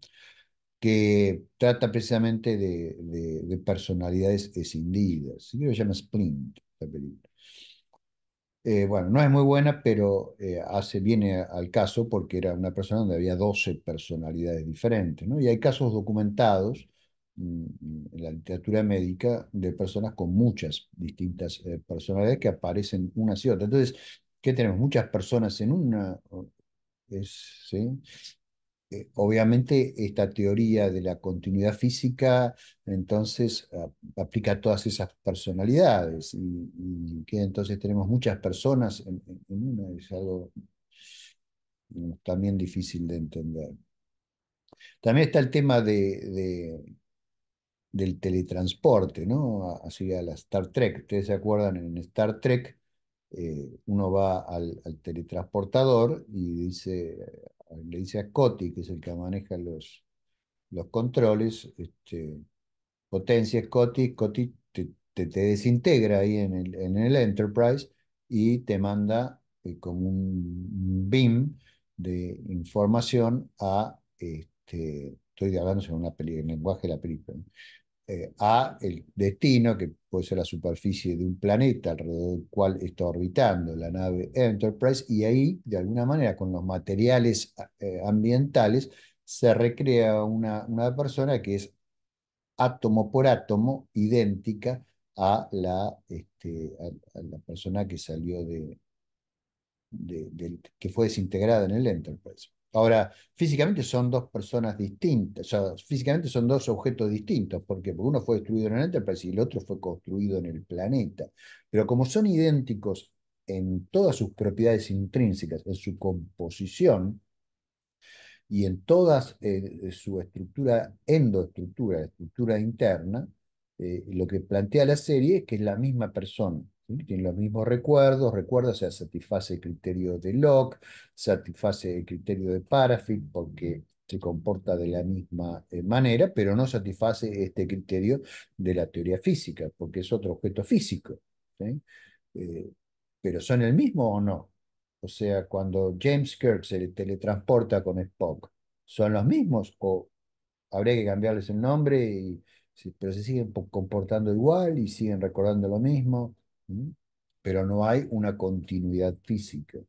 que trata precisamente de, personalidades escindidas, creo que se llama Splint, película. Eh, bueno, no es muy buena, pero eh, hace, viene al caso porque era una persona donde había 12 personalidades diferentes, ¿no? Y hay casos documentados Mm, en la literatura médica de personas con muchas distintas eh, personalidades que aparecen una y otras. Entonces, ¿qué tenemos? Muchas personas en una... Eh, obviamente, esta teoría de la continuidad física, entonces, aplica a todas esas personalidades y, que entonces tenemos muchas personas en, una. Es algo mm, también difícil de entender. También está el tema de del teletransporte, ¿no? Así a la Star Trek. Ustedes se acuerdan, en Star Trek eh, uno va al, teletransportador y dice, le dice a Scotty, que es el que maneja los, los controles, este, potencia Scotty, Scotty te, desintegra ahí en el, en el Enterprise y te manda eh, como un BIM de información a, este, estoy hablando en una peli, el lenguaje de la película, eh, a el destino, que puede ser la superficie de un planeta alrededor del cual está orbitando la nave Enterprise, y ahí, de alguna manera, con los materiales eh, ambientales, se recrea una, una persona que es átomo por átomo idéntica a la, este, a, la persona que salió de, de, que fue desintegrada en el Enterprise. Ahora, físicamente son dos personas distintas, o sea, físicamente son dos objetos distintos, porque uno fue destruido en el Enterprise y el otro fue construido en el planeta. Pero como son idénticos en todas sus propiedades intrínsecas, en su composición y en toda eh, su estructura, endoestructura, estructura interna, eh, lo que plantea la serie es que es la misma persona tiene los mismos recuerdos, recuerdos, o sea, satisface el criterio de Locke, satisface el criterio de Paraffin, porque se comporta de la misma eh, manera, pero no satisface este criterio de la teoría física, porque es otro objeto físico. Eh, pero son el mismo o no? O sea, cuando James Kirk se le teletransporta con Spock, ¿son los mismos o habría que cambiarles el nombre? Y, pero se siguen comportando igual y siguen recordando lo mismo pero no hay una continuidad física.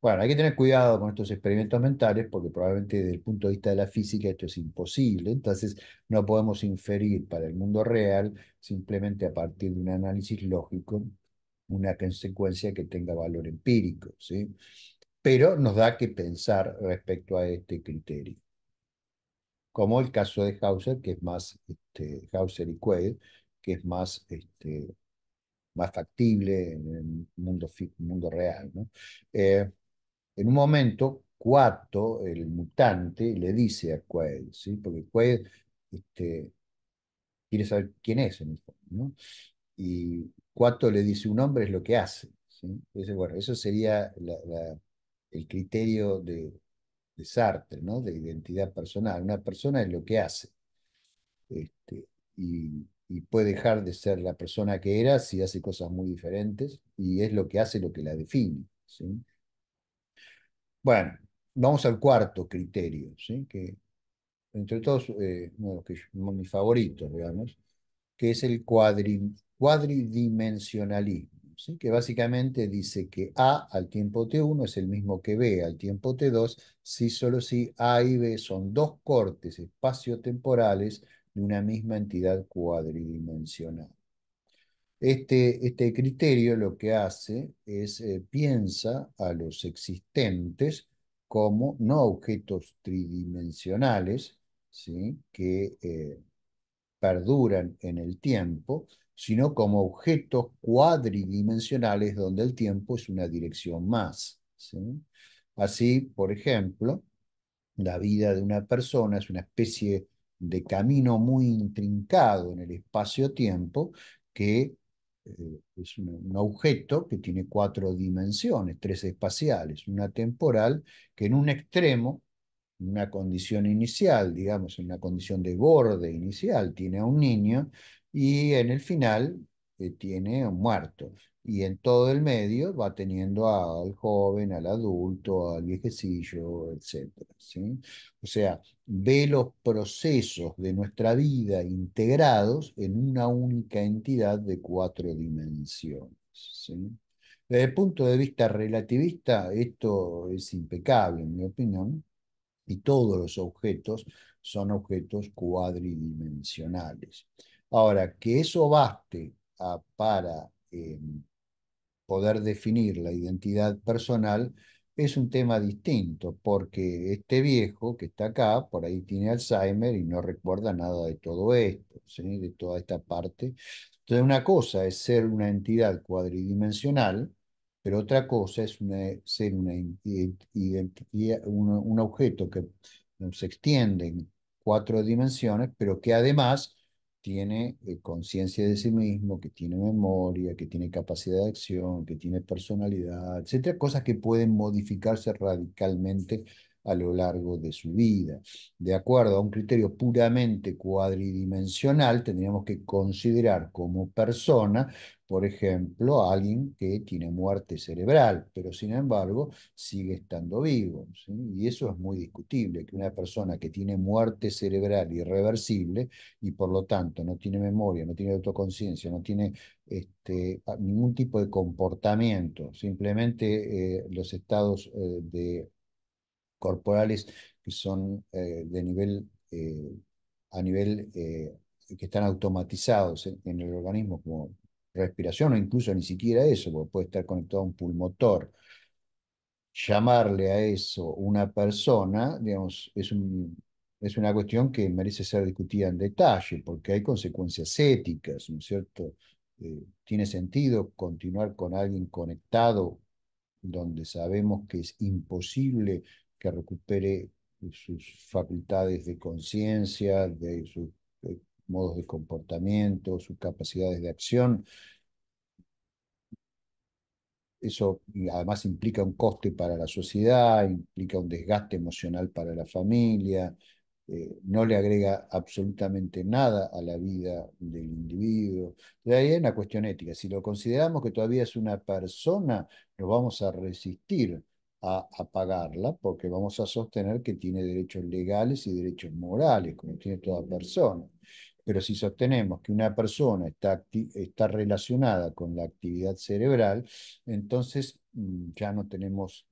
Bueno, hay que tener cuidado con estos experimentos mentales porque probablemente desde el punto de vista de la física esto es imposible, entonces no podemos inferir para el mundo real simplemente a partir de un análisis lógico una consecuencia que tenga valor empírico, ¿sí? Pero nos da que pensar respecto a este criterio. Como el caso de Hauser, que es más, este, Hauser y Quaid, que es más este, más factible en el mundo, mundo real. ¿no? Eh, en un momento, Cuato, el mutante, le dice a Quaid, ¿sí? porque Quaid este, quiere saber quién es en el fondo. ¿no? Y Cuato le dice, un hombre es lo que hace. ¿sí? eso sería el criterio de, de Sartre, ¿no? de identidad personal. Una persona es lo que hace. Este, y y puede dejar de ser la persona que era si hace cosas muy diferentes y es lo que hace lo que la define. Bueno, vamos al cuarto criterio, que entre todos, eh, uno de mis favoritos, digamos, que es el cuadridimensionalismo, que básicamente dice que A al tiempo T1 es el mismo que B al tiempo T2, si solo si A y B son dos cortes espaciotemporales de una misma entidad cuadridimensional. Este, este criterio lo que hace es eh, piensa a los existentes como no objetos tridimensionales ¿sí? que eh, perduran en el tiempo, sino como objetos cuadridimensionales donde el tiempo es una dirección más. Así, por ejemplo, la vida de una persona es una especie de camino muy intrincado en el espacio-tiempo que eh, es un, objeto que tiene cuatro dimensiones, tres espaciales, una temporal, que en un extremo, en una condición inicial, digamos, en una condición de borde inicial, tiene a un niño y en el final eh, tiene a un muerto y en todo el medio va teniendo al joven, al adulto, al viejecillo, etc. ¿sí? O sea, ve los procesos de nuestra vida integrados en una única entidad de cuatro dimensiones. Desde el punto de vista relativista, esto es impecable, en mi opinión, y todos los objetos son objetos cuadridimensionales. Ahora, que eso baste ah, para em, poder definir la identidad personal es un tema distinto, porque este viejo que está acá, por ahí tiene Alzheimer y no recuerda nada de todo esto, de toda esta parte. Entonces, una cosa es ser una entidad cuadridimensional, pero otra cosa es ser un, un objeto que se extiende en cuatro dimensiones, pero que además tiene eh, conciencia de sí mismo, que tiene memoria, que tiene capacidad de acción, que tiene personalidad, etcétera, cosas que pueden modificarse radicalmente a lo largo de su vida. De acuerdo a un criterio puramente cuadridimensional, tendríamos que considerar como persona por ejemplo, alguien que tiene muerte cerebral, pero sin embargo sigue estando vivo. Y eso es muy discutible, que una persona que tiene muerte cerebral irreversible y por lo tanto no tiene memoria, no tiene autoconciencia, no tiene este, ningún tipo de comportamiento, simplemente eh, los estados eh, corporales que son eh, de nivel, a nivel que están automatizados en, en el organismo, como respiración o incluso ni siquiera eso, porque puede estar conectado a un pulmotor. Llamarle a eso una persona, digamos, es, una cuestión que merece ser discutida en detalle, porque hay consecuencias éticas, ¿no es cierto? Eh, ¿Tiene sentido continuar con alguien conectado donde sabemos que es imposible que recupere sus facultades de conciencia, de sus modos de comportamiento, sus capacidades de acción. Eso además implica un coste para la sociedad, implica un desgaste emocional para la familia, eh, no le agrega absolutamente nada a la vida del individuo. De ahí hay una cuestión ética. Si lo consideramos que todavía es una persona, nos vamos a resistir a, a, pagarla porque vamos a sostener que tiene derechos legales y derechos morales, como tiene toda persona. Pero si sostenemos que una persona está, está relacionada con la actividad cerebral, entonces mm, ya no tenemos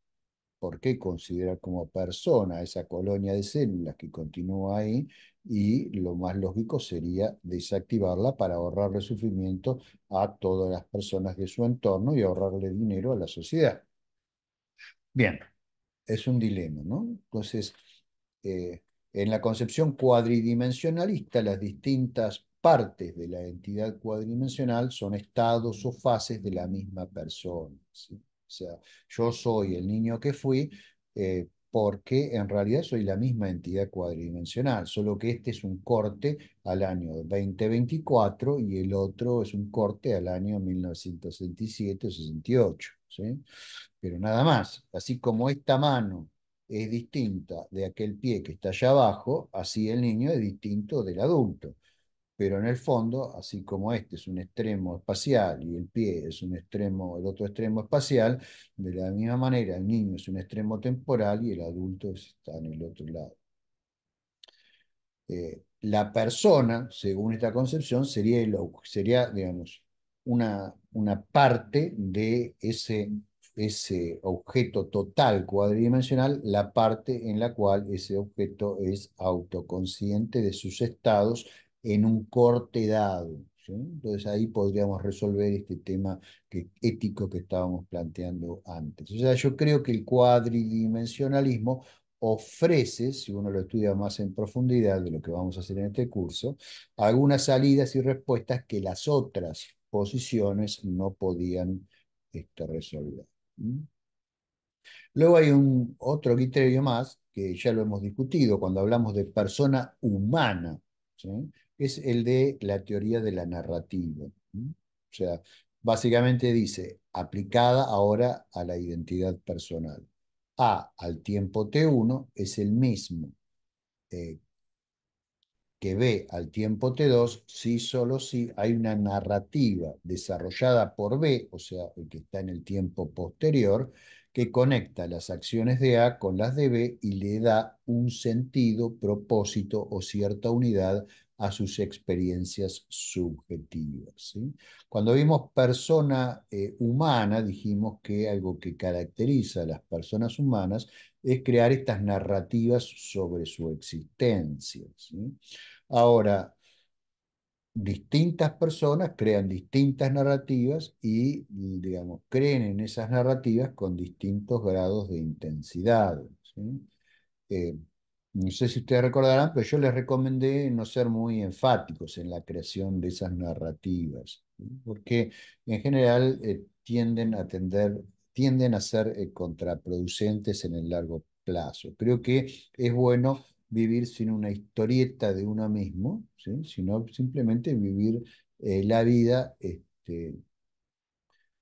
por qué considerar como persona esa colonia de células que continúa ahí y lo más lógico sería desactivarla para ahorrarle sufrimiento a todas las personas de su entorno y ahorrarle dinero a la sociedad. Bien, es un dilema, ¿no? Entonces, eh, en la concepción cuadridimensionalista, las distintas partes de la entidad cuadridimensional son estados o fases de la misma persona. O sea, yo soy el niño que fui eh, porque en realidad soy la misma entidad cuadridimensional, solo que este es un corte al año 2024 y el otro es un corte al año 1967 68. Pero nada más, así como esta mano es distinta de aquel pie que está allá abajo, así el niño es distinto del adulto. Pero en el fondo, así como este es un extremo espacial y el pie es un extremo, el otro extremo espacial, de la misma manera el niño es un extremo temporal y el adulto está en el otro lado. Eh, la persona, según esta concepción, sería, el, sería digamos, una, una parte de ese ese objeto total cuadridimensional la parte en la cual ese objeto es autoconsciente de sus estados en un corte dado. Entonces ahí podríamos resolver este tema que, ético que estábamos planteando antes. O sea, yo creo que el cuadridimensionalismo ofrece, si uno lo estudia más en profundidad de lo que vamos a hacer en este curso, algunas salidas y respuestas que las otras posiciones no podían este, resolver. Luego hay un otro criterio más, que ya lo hemos discutido cuando hablamos de persona humana, es el de la teoría de la narrativa. O sea, básicamente dice, aplicada ahora a la identidad personal. A al tiempo T1 es el mismo eh, que ve al tiempo T2 si solo si hay una narrativa desarrollada por B, o sea, el que está en el tiempo posterior, que conecta las acciones de A con las de B y le da un sentido, propósito o cierta unidad a sus experiencias subjetivas. Cuando vimos persona eh, humana, dijimos que algo que caracteriza a las personas humanas es crear estas narrativas sobre su existencia. Ahora, distintas personas crean distintas narrativas y, digamos, creen en esas narrativas con distintos grados de intensidad. Eh, no sé si ustedes recordarán, pero yo les recomendé no ser muy enfáticos en la creación de esas narrativas, porque en general eh, tienden, a tender, tienden a ser eh, contraproducentes en el largo plazo. Creo que es bueno vivir sin una historieta de uno mismo, sino simplemente vivir eh, la vida este,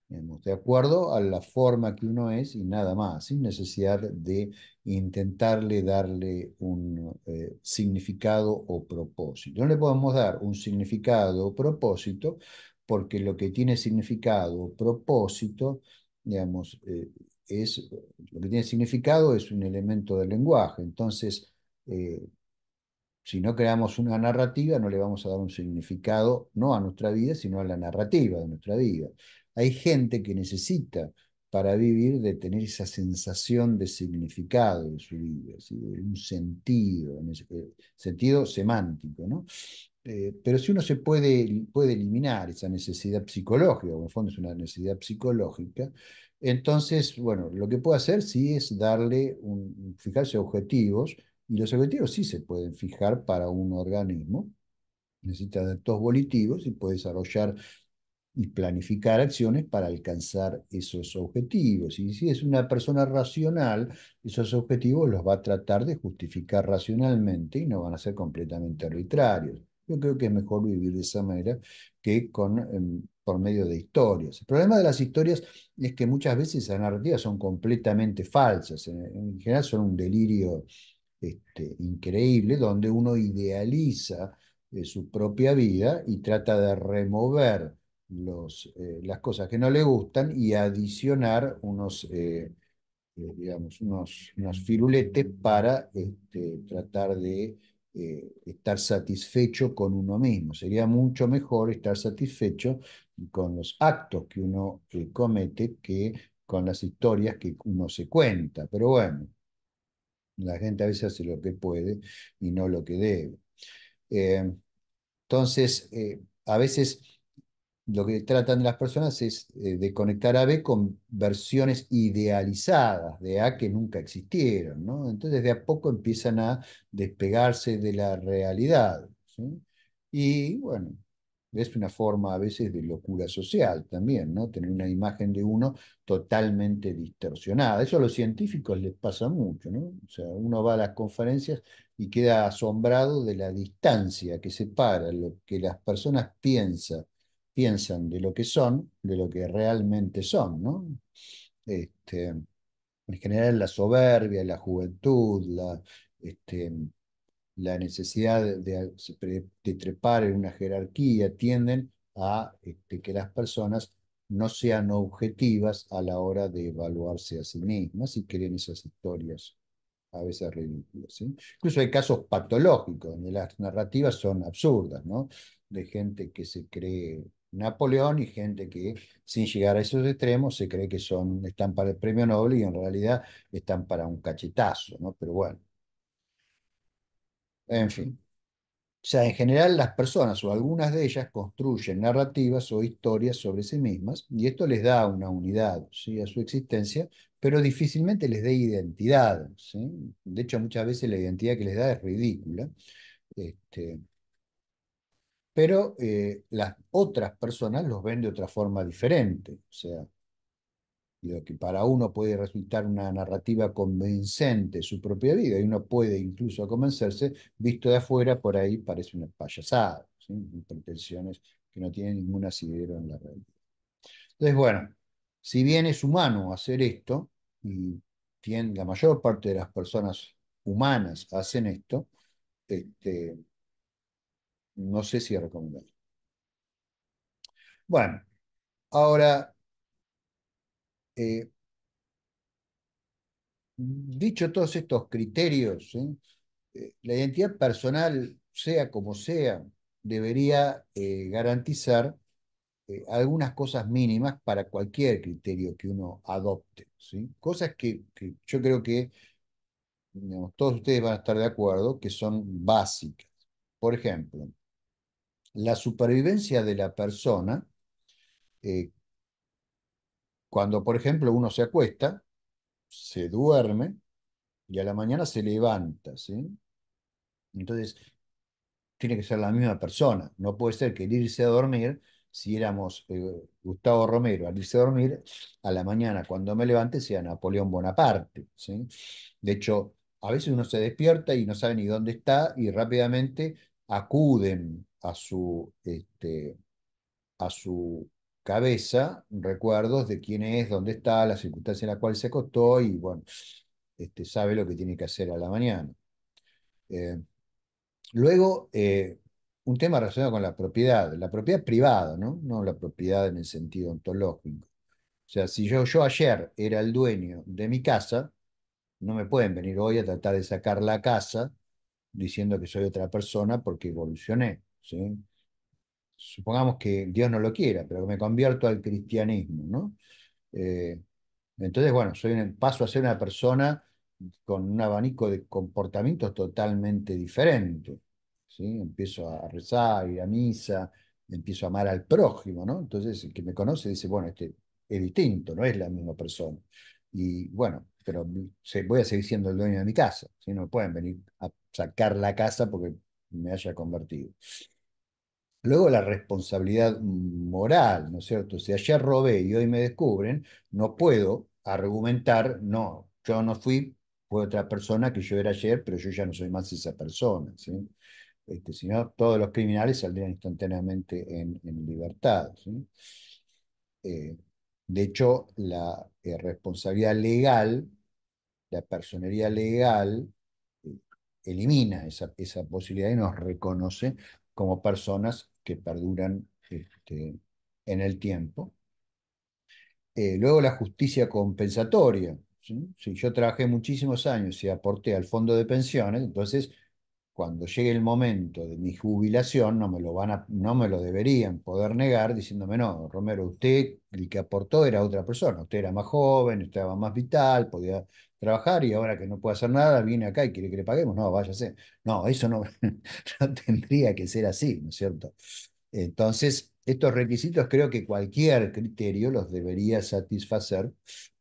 de acuerdo a la forma que uno es y nada más, sin necesidad de intentarle darle un eh, significado o propósito. No le podemos dar un significado o propósito porque lo que tiene significado o propósito, digamos, eh, es, lo que tiene significado es un elemento del lenguaje. Entonces, eh, si no creamos una narrativa, no le vamos a dar un significado, no a nuestra vida, sino a la narrativa de nuestra vida. Hay gente que necesita para vivir de tener esa sensación de significado en su vida, un sentido, en ese, eh, sentido semántico, ¿no? Eh, pero si uno se puede, puede eliminar esa necesidad psicológica, o en el fondo es una necesidad psicológica, entonces, bueno, lo que puede hacer sí es darle, un, fijarse objetivos, y los objetivos sí se pueden fijar para un organismo, necesita datos volitivos y puede desarrollar y planificar acciones para alcanzar esos objetivos. Y si es una persona racional, esos objetivos los va a tratar de justificar racionalmente y no van a ser completamente arbitrarios. Yo creo que es mejor vivir de esa manera que con, em, por medio de historias. El problema de las historias es que muchas veces las narrativas son completamente falsas, en, general son un delirio este, increíble donde uno idealiza eh, su propia vida y trata de remover eh, las cosas que no le gustan y adicionar unos, eh, eh, digamos, unos, unos, firuletes para este, tratar de estar satisfecho con uno mismo. Sería mucho mejor estar satisfecho con los actos que uno comete que con las historias que uno se cuenta. Pero bueno, la gente a veces hace lo que puede y no lo que debe. entonces, a veces lo que tratan las personas es eh, de conectar a B con versiones idealizadas de A que nunca existieron, ¿no? Entonces de a poco empiezan a despegarse de la realidad, Y bueno, es una forma a veces de locura social también, ¿no? Tener una imagen de uno totalmente distorsionada. Eso a los científicos les pasa mucho, ¿no? O sea, uno va a las conferencias y queda asombrado de la distancia que separa lo que las personas piensan piensan de lo que son, de lo que realmente son, ¿no? Este, en general la soberbia, la juventud, la, este, necesidad de, trepar en una jerarquía tienden a este, que las personas no sean objetivas a la hora de evaluarse a sí mismas y creen esas historias a veces ridículas. Incluso hay casos patológicos donde las narrativas son absurdas, ¿no? de gente que se cree Napoleón y gente que sin llegar a esos extremos se cree que son, están para el premio Nobel y en realidad están para un cachetazo, ¿no? Pero bueno. En fin. O sea, en general las personas o algunas de ellas construyen narrativas o historias sobre sí mismas y esto les da una unidad ¿sí? a su existencia, pero difícilmente les dé identidad. ¿sí? De hecho, muchas veces la identidad que les da es ridícula. Este, pero eh, las otras personas los ven de otra forma diferente. O sea, lo que para uno puede resultar una narrativa convincente su propia vida, y uno puede incluso convencerse, visto de afuera, por ahí parece una payasada, ¿sí? pretensiones que no tienen ningún asidero en la realidad. Entonces, bueno, si bien es humano hacer esto, y la mayor parte de las personas humanas hacen esto, este, no sé si recomendar. Bueno, ahora, eh, dicho todos estos criterios, eh, la identidad personal, sea como sea, debería eh, garantizar algunas cosas mínimas para cualquier criterio que uno adopte. ¿sí? Cosas que, yo creo que todos ustedes van a estar de acuerdo que son básicas. Por ejemplo, la supervivencia de la persona, eh, cuando por ejemplo uno se acuesta, se duerme y a la mañana se levanta, ¿sí? Entonces, tiene que ser la misma persona. No puede ser que el irse a dormir, si éramos eh, Gustavo Romero, al irse a dormir, a la mañana cuando me levante sea Napoleón Bonaparte, ¿sí? De hecho, a veces uno se despierta y no sabe ni dónde está y rápidamente acuden a su, este, a su cabeza recuerdos de quién es, dónde está, la circunstancia en la cual se acostó y bueno, este, sabe lo que tiene que hacer a la mañana. Eh, luego, eh, un tema relacionado con la propiedad, la propiedad privada, ¿no? no la propiedad en el sentido ontológico. O sea, si yo, yo ayer era el dueño de mi casa, no me pueden venir hoy a tratar de sacar la casa diciendo que soy otra persona porque evolucioné supongamos que Dios no lo quiera, pero que me convierto al cristianismo, ¿no? Eh, entonces, bueno, soy paso a ser una persona con un abanico de comportamientos totalmente diferente, ¿sí? Empiezo a rezar, ir a misa, empiezo a amar al prójimo, ¿no? Entonces, el que me conoce dice, bueno, este es distinto, no es la misma persona. Y bueno, pero se, voy a seguir siendo el dueño de mi casa, si no pueden venir a sacar la casa porque me haya convertido. Luego la responsabilidad moral, ¿no es cierto? Si ayer robé y hoy me descubren, no puedo argumentar, no, yo no fui, fue otra persona que yo era ayer, pero yo ya no soy más esa persona, ¿sí? Este, si no, todos los criminales saldrían instantáneamente en, libertad. Eh, de hecho, la eh, responsabilidad legal, la personería legal, eh, elimina esa, esa, posibilidad y nos reconoce como personas que perduran este, en el tiempo. Eh, luego la justicia compensatoria. Si yo trabajé muchísimos años y aporté al fondo de pensiones, entonces cuando llegue el momento de mi jubilación, no me lo, van a, no me lo deberían poder negar diciéndome, no, Romero, usted el que aportó era otra persona, usted era más joven, estaba más vital, podía trabajar y ahora que no puede hacer nada, viene acá y quiere que le paguemos, no, váyase. No, eso no, tendría que ser así, ¿no es cierto? Entonces, estos requisitos creo que cualquier criterio los debería satisfacer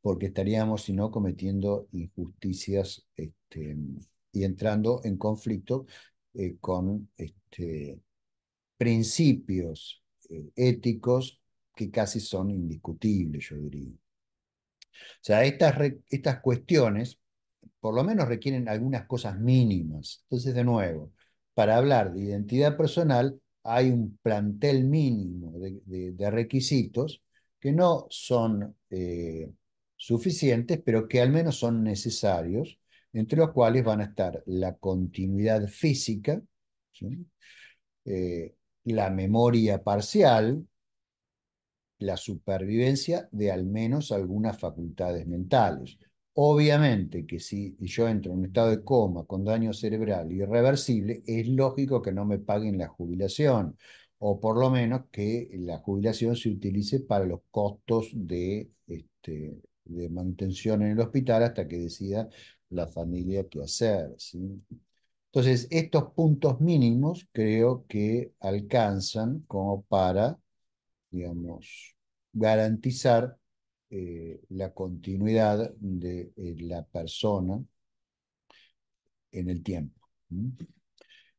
porque estaríamos, si no, cometiendo injusticias. Este, y entrando en conflicto eh, con este, principios eh, éticos que casi son indiscutibles, yo diría. O sea, estas, estas cuestiones por lo menos requieren algunas cosas mínimas. Entonces, de nuevo, para hablar de identidad personal hay un plantel mínimo de, requisitos que no son eh, suficientes, pero que al menos son necesarios entre los cuales van a estar la continuidad física, eh, la memoria parcial, la supervivencia de al menos algunas facultades mentales. Obviamente que si yo entro en un estado de coma con daño cerebral irreversible, es lógico que no me paguen la jubilación, o por lo menos que la jubilación se utilice para los costos de, este, de mantención en el hospital hasta que decida la familia que hacer. Entonces, estos puntos mínimos creo que alcanzan como para, digamos, garantizar eh, la continuidad de eh, la persona en el tiempo.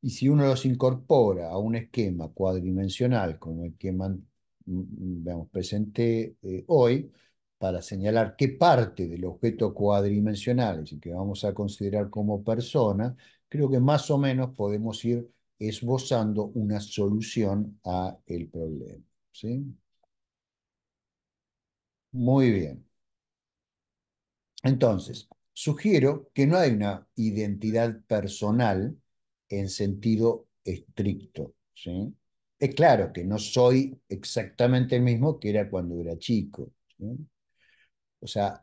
Y si uno los incorpora a un esquema cuadridimensional como el que mm, mm, presenté eh, hoy, para señalar qué parte del objeto cuadrimensional es que vamos a considerar como persona, creo que más o menos podemos ir esbozando una solución a el problema. Muy bien. Entonces, sugiero que no hay una identidad personal en sentido estricto. ¿sí? Es claro que no soy exactamente el mismo que era cuando era chico. O sea,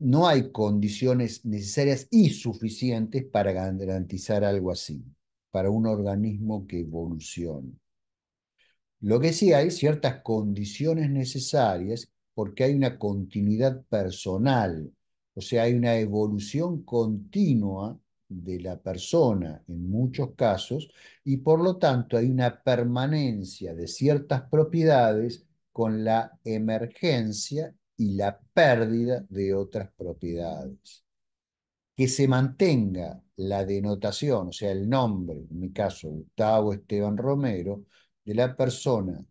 no hay condiciones necesarias y suficientes para garantizar algo así, para un organismo que evolucione. Lo que sí hay ciertas condiciones necesarias porque hay una continuidad personal, o sea, hay una evolución continua de la persona en muchos casos y por lo tanto hay una permanencia de ciertas propiedades con la emergencia y la pérdida de otras propiedades. Que se mantenga la denotación, o sea, el nombre, en mi caso Gustavo Esteban Romero, de la persona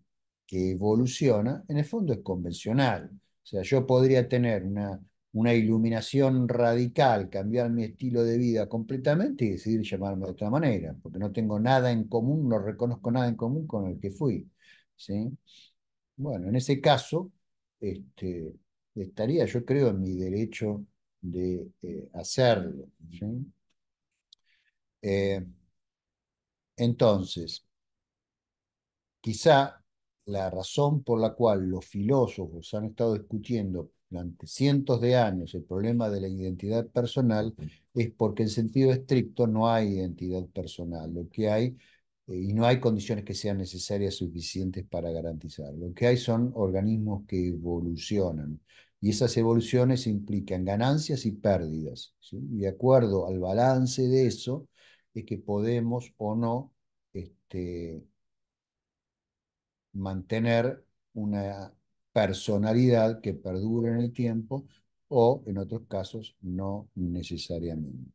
que evoluciona, en el fondo es convencional. O sea, yo podría tener una, una iluminación radical, cambiar mi estilo de vida completamente y decidir llamarme de otra manera, porque no tengo nada en común, no reconozco nada en común con el que fui. ¿sí? Bueno, en ese caso, este, estaría, yo creo, en mi derecho de eh, hacerlo. Eh, entonces, quizá la razón por la cual los filósofos han estado discutiendo durante cientos de años el problema de la identidad personal es porque en sentido estricto no hay identidad personal. Lo que hay y no hay condiciones que sean necesarias suficientes para garantizar Lo que hay son organismos que evolucionan y esas evoluciones implican ganancias y pérdidas. Y de acuerdo al balance de eso es que podemos o no este, mantener una personalidad que perdure en el tiempo o en otros casos no necesariamente.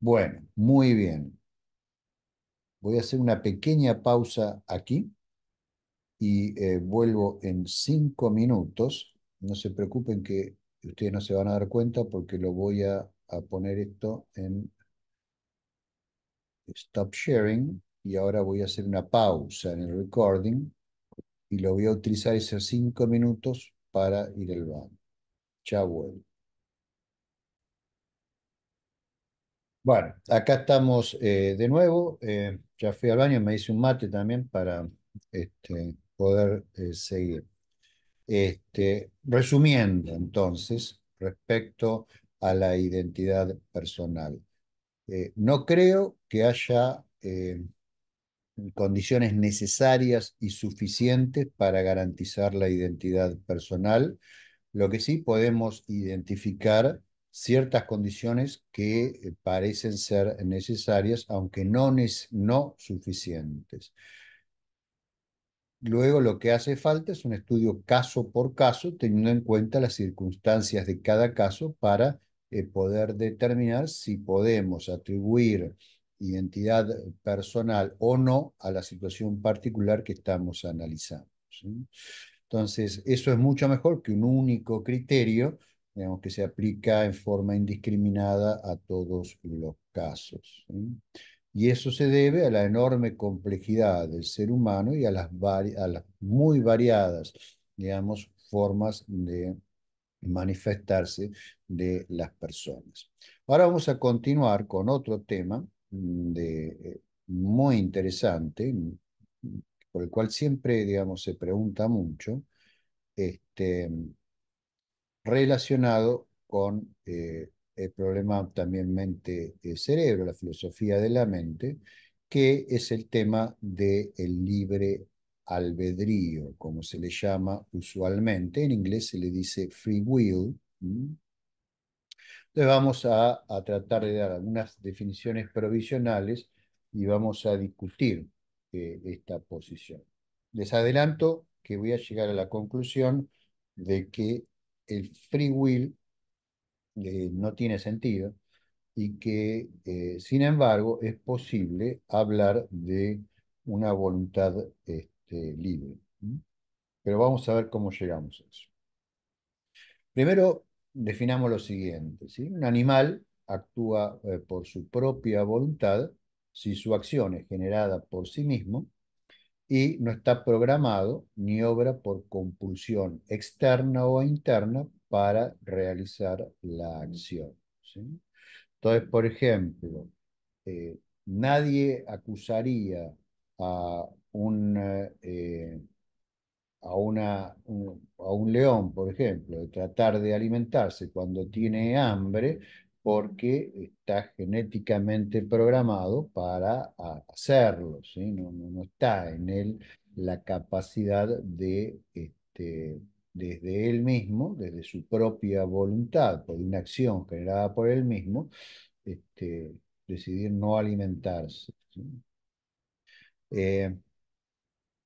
Bueno, muy bien. Voy a hacer una pequeña pausa aquí y eh, vuelvo en cinco minutos. No se preocupen que ustedes no se van a dar cuenta porque lo voy a, poner esto en Stop Sharing y ahora voy a hacer una pausa en el recording y lo voy a utilizar esos cinco minutos para ir al baño. Chao, vuelvo. Bueno, acá estamos eh, de nuevo. Eh, ya fui al baño, me hice un mate también para este, poder eh, seguir. Este, resumiendo entonces, respecto a la identidad personal. Eh, no creo que haya eh, condiciones necesarias y suficientes para garantizar la identidad personal. Lo que sí podemos identificar ciertas condiciones que eh, parecen ser necesarias, aunque no, no suficientes. Luego lo que hace falta es un estudio caso por caso, teniendo en cuenta las circunstancias de cada caso para eh, poder determinar si podemos atribuir identidad personal o no a la situación particular que estamos analizando. Entonces, eso es mucho mejor que un único criterio digamos, que se aplica en forma indiscriminada a todos los casos. Y eso se debe a la enorme complejidad del ser humano y a las, a las muy variadas, digamos, formas de manifestarse de las personas. Ahora vamos a continuar con otro tema mm, de, eh, muy interesante, mm, por el cual siempre, digamos, se pregunta mucho, este, relacionado con eh, el problema también mente-cerebro, eh, la filosofía de la mente, que es el tema del el libre albedrío, como se le llama usualmente. En inglés se le dice free will. Entonces vamos a, tratar de dar algunas definiciones provisionales y vamos a discutir eh, esta posición. Les adelanto que voy a llegar a la conclusión de que el free will no tiene sentido y que, eh, sin embargo, es posible hablar de una voluntad este, libre. Pero vamos a ver cómo llegamos a eso. Primero, definamos lo siguiente. Un animal actúa eh, por su propia voluntad si su acción es generada por sí mismo y no está programado ni obra por compulsión externa o interna para realizar la acción. Entonces, por ejemplo, eh, nadie acusaría a un, eh, a, una, a un león, por ejemplo, de tratar de alimentarse cuando tiene hambre porque está genéticamente programado para hacerlo, no, está en él la capacidad de, este, desde él mismo, desde su propia voluntad, por una acción generada por él mismo, este, decidir no alimentarse. Eh,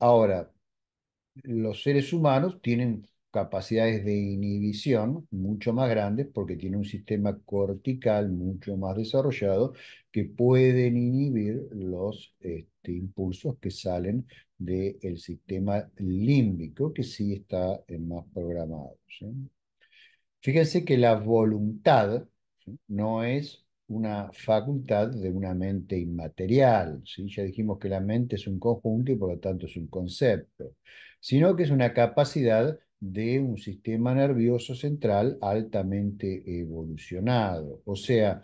ahora, los seres humanos tienen capacidades de inhibición mucho más grandes porque tiene un sistema cortical mucho más desarrollado que pueden inhibir los este, impulsos que salen del sistema límbico que sí está eh, más programado. Fíjense que la voluntad no es una facultad de una mente inmaterial. ¿sí? Ya dijimos que la mente es un conjunto y por lo tanto es un concepto, sino que es una capacidad de un sistema nervioso central altamente evolucionado, o sea,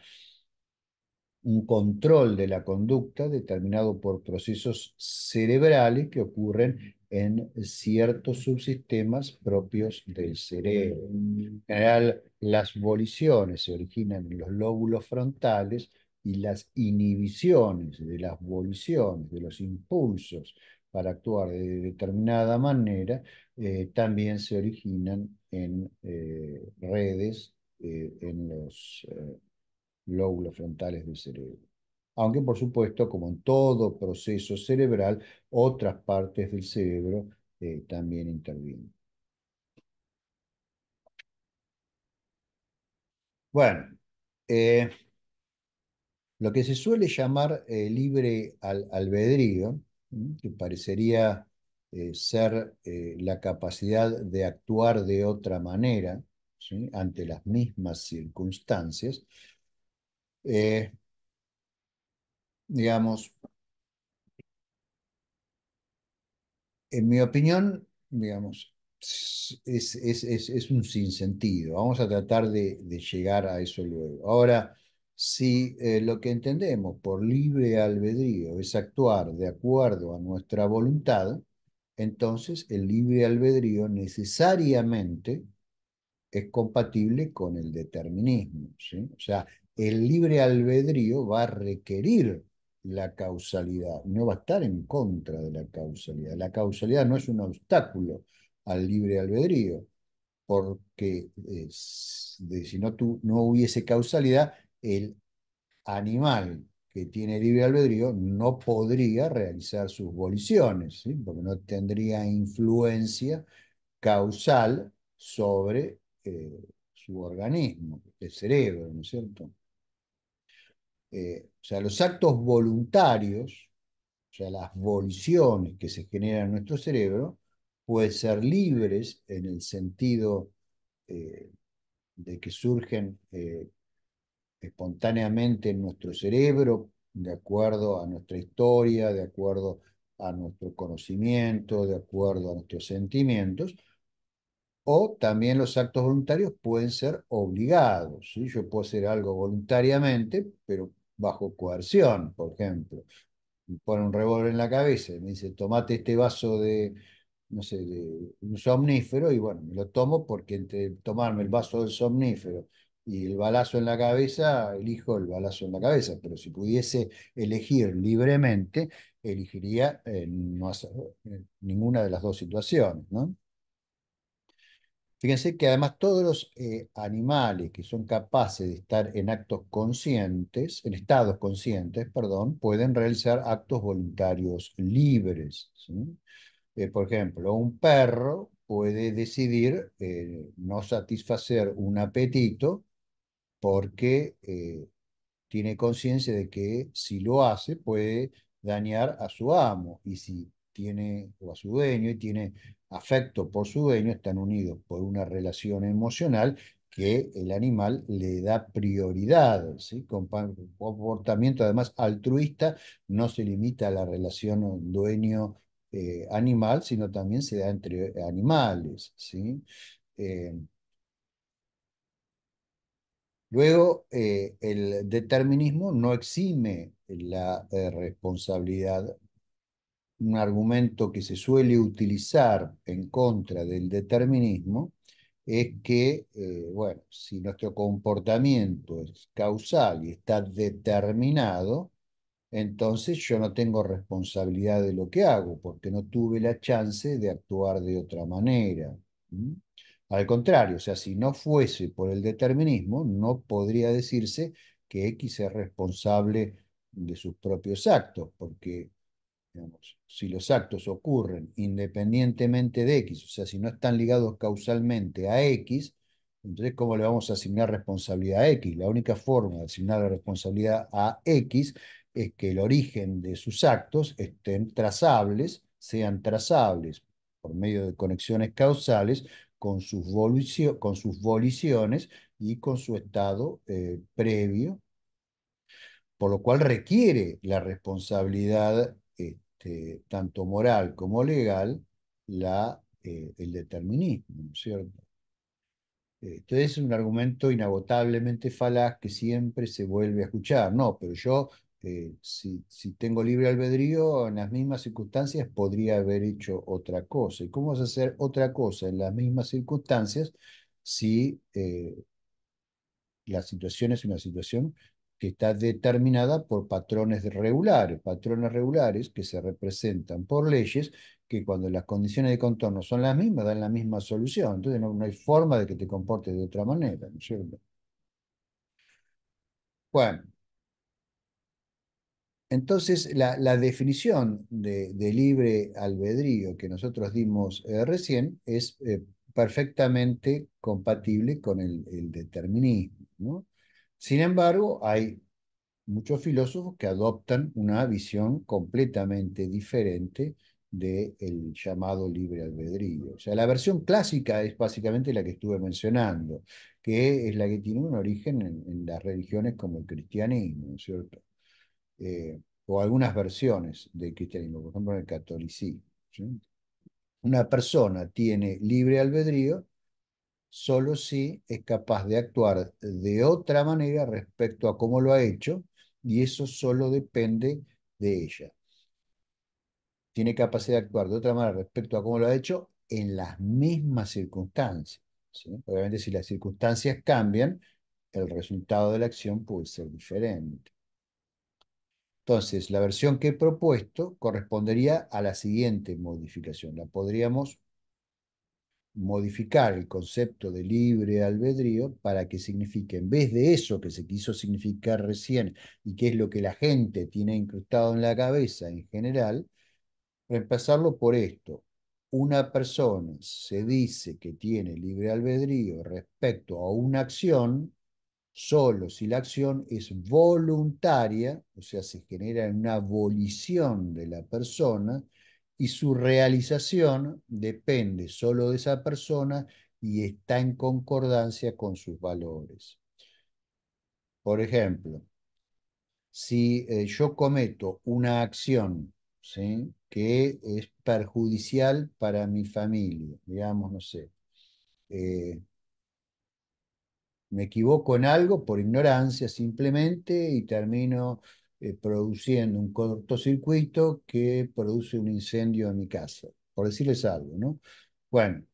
un control de la conducta determinado por procesos cerebrales que ocurren en ciertos subsistemas propios del cerebro. En general, las voliciones se originan en los lóbulos frontales y las inhibiciones de las voliciones, de los impulsos para actuar de determinada manera, eh, también se originan en eh, redes eh, en los lóbulos frontales del cerebro. Aunque, por supuesto, como en todo proceso cerebral, otras partes del cerebro también intervienen. Bueno, lo que se suele llamar libre al albedrío, que parecería eh, ser eh, la capacidad de actuar de otra manera ante las mismas circunstancias, eh, digamos, en mi opinión, digamos, es, un sinsentido. Vamos a tratar de, llegar a eso luego. Ahora, si lo que entendemos por libre albedrío es actuar de acuerdo a nuestra voluntad, entonces el libre albedrío necesariamente es compatible con el determinismo. O sea, el libre albedrío va a requerir la causalidad, no va a estar en contra de la causalidad. La causalidad no es un obstáculo al libre albedrío, porque eh, si no, tú, no hubiese causalidad, el animal que tiene libre albedrío no podría realizar sus voliciones, porque no tendría influencia causal sobre eh, su organismo, el cerebro, ¿no es cierto? Eh, o sea, los actos voluntarios, o sea, las voliciones que se generan en nuestro cerebro, pueden ser libres en el sentido eh, de que surgen espontáneamente en nuestro cerebro, de acuerdo a nuestra historia, de acuerdo a nuestro conocimiento, de acuerdo a nuestros sentimientos, o también los actos voluntarios pueden ser obligados. Yo puedo hacer algo voluntariamente, pero bajo coerción, por ejemplo. Me pone un revólver en la cabeza y me dice, tomate este vaso de, no sé, de un somnífero, y bueno, me lo tomo porque entre tomarme el vaso del somnífero y el balazo en la cabeza, elijo el balazo en la cabeza, pero si pudiese elegir libremente, elegiría eh, eh, ninguna de las dos situaciones. Fíjense que además todos los eh, animales que son capaces de estar en actos conscientes, en estados conscientes, perdón, pueden realizar actos voluntarios libres. por ejemplo, un perro puede decidir no satisfacer un apetito porque eh, tiene conciencia de que si lo hace puede dañar a su amo y si tiene o a su dueño y tiene afecto por su dueño, están unidos por una relación emocional que el animal le da prioridad, ¿sí? comportamiento además altruista, no se limita a la relación dueño-animal, eh, sino también se da entre animales. ¿sí? Eh, Luego, eh, el determinismo no exime la eh, responsabilidad. Un argumento que se suele utilizar en contra del determinismo es que, eh, bueno, si nuestro comportamiento es causal y está determinado, entonces yo no tengo responsabilidad de lo que hago porque no tuve la chance de actuar de otra manera. Al contrario, o sea, si no fuese por el determinismo, no podría decirse que X es responsable de sus propios actos, porque digamos, si los actos ocurren independientemente de X, o sea, si no están ligados causalmente a X, entonces, ¿cómo le vamos a asignar responsabilidad a X? La única forma de asignar la responsabilidad a X es que el origen de sus actos estén trazables, sean trazables por medio de conexiones causales con sus, con sus voliciones y con su estado eh, previo, por lo cual requiere la responsabilidad este, tanto moral como legal la, eh, el determinismo, ¿no es cierto? Este, es un argumento inagotablemente falaz que siempre se vuelve a escuchar. No, pero yo este, si, tengo libre albedrío, en las mismas circunstancias podría haber hecho otra cosa. ¿Y cómo vas a hacer otra cosa en las mismas circunstancias si eh, la situación es una situación que está determinada por patrones regulares, patrones regulares que se representan por leyes que cuando las condiciones de contorno son las mismas, dan la misma solución. Entonces no, hay forma de que te comportes de otra manera, Bueno, entonces, la, definición de, libre albedrío que nosotros dimos eh, recién es eh, perfectamente compatible con el, determinismo. Sin embargo, hay muchos filósofos que adoptan una visión completamente diferente del llamado libre albedrío. O sea, la versión clásica es básicamente la que estuve mencionando, que es la que tiene un origen en, en las religiones como el cristianismo, ¿cierto? Eh, o algunas versiones del cristianismo, por ejemplo en el catolicismo. Una persona tiene libre albedrío solo si es capaz de actuar de otra manera respecto a cómo lo ha hecho y eso solo depende de ella. Tiene capacidad de actuar de otra manera respecto a cómo lo ha hecho en las mismas circunstancias. Obviamente si las circunstancias cambian, el resultado de la acción puede ser diferente. Entonces, la versión que he propuesto correspondería a la siguiente modificación. La podríamos modificar el concepto de libre albedrío para que signifique, en vez de eso que se quiso significar recién y que es lo que la gente tiene incrustado en la cabeza en general, reemplazarlo por esto. Una persona se dice que tiene libre albedrío respecto a una acción solo si la acción es voluntaria, o sea, se genera una volición de la persona y su realización depende solo de esa persona y está en concordancia con sus valores. Por ejemplo, si eh, yo cometo una acción que es perjudicial para mi familia, digamos, no sé, eh, me equivoco en algo por ignorancia simplemente y termino eh, produciendo un cortocircuito que produce un incendio en mi casa, por decirles algo, ¿no? Bueno,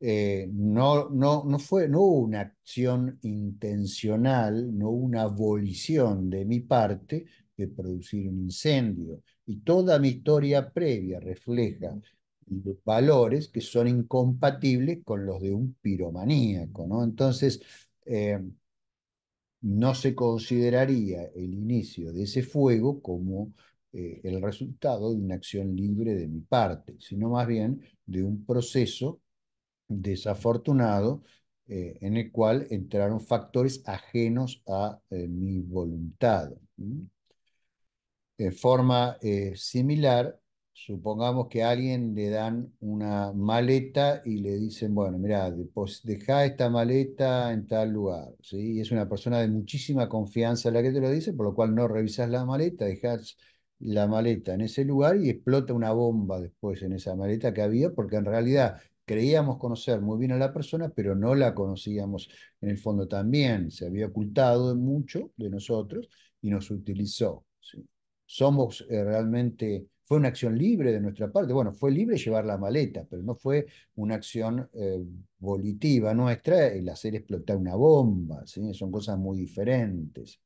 eh, no, no, no, fue, no hubo una acción intencional, no hubo una abolición de mi parte de producir un incendio. Y toda mi historia previa refleja valores que son incompatibles con los de un piromaníaco, ¿no? Entonces, eh, no se consideraría el inicio de ese fuego como eh, el resultado de una acción libre de mi parte, sino más bien de un proceso desafortunado eh, en el cual entraron factores ajenos a mi voluntad. De forma similar, supongamos que a alguien le dan una maleta y le dicen, bueno, mira, pues deja esta maleta en tal lugar, ¿sí? Y es una persona de muchísima confianza la que te lo dice, por lo cual no revisas la maleta, dejas la maleta en ese lugar y explota una bomba después en esa maleta que había, porque en realidad creíamos conocer muy bien a la persona, pero no la conocíamos en el fondo también, se había ocultado mucho de nosotros y nos utilizó. Somos eh, realmente fue una acción libre de nuestra parte. Bueno, fue libre llevar la maleta, pero no fue una acción eh, volitiva nuestra el hacer explotar una bomba. ¿sí? Son cosas muy diferentes.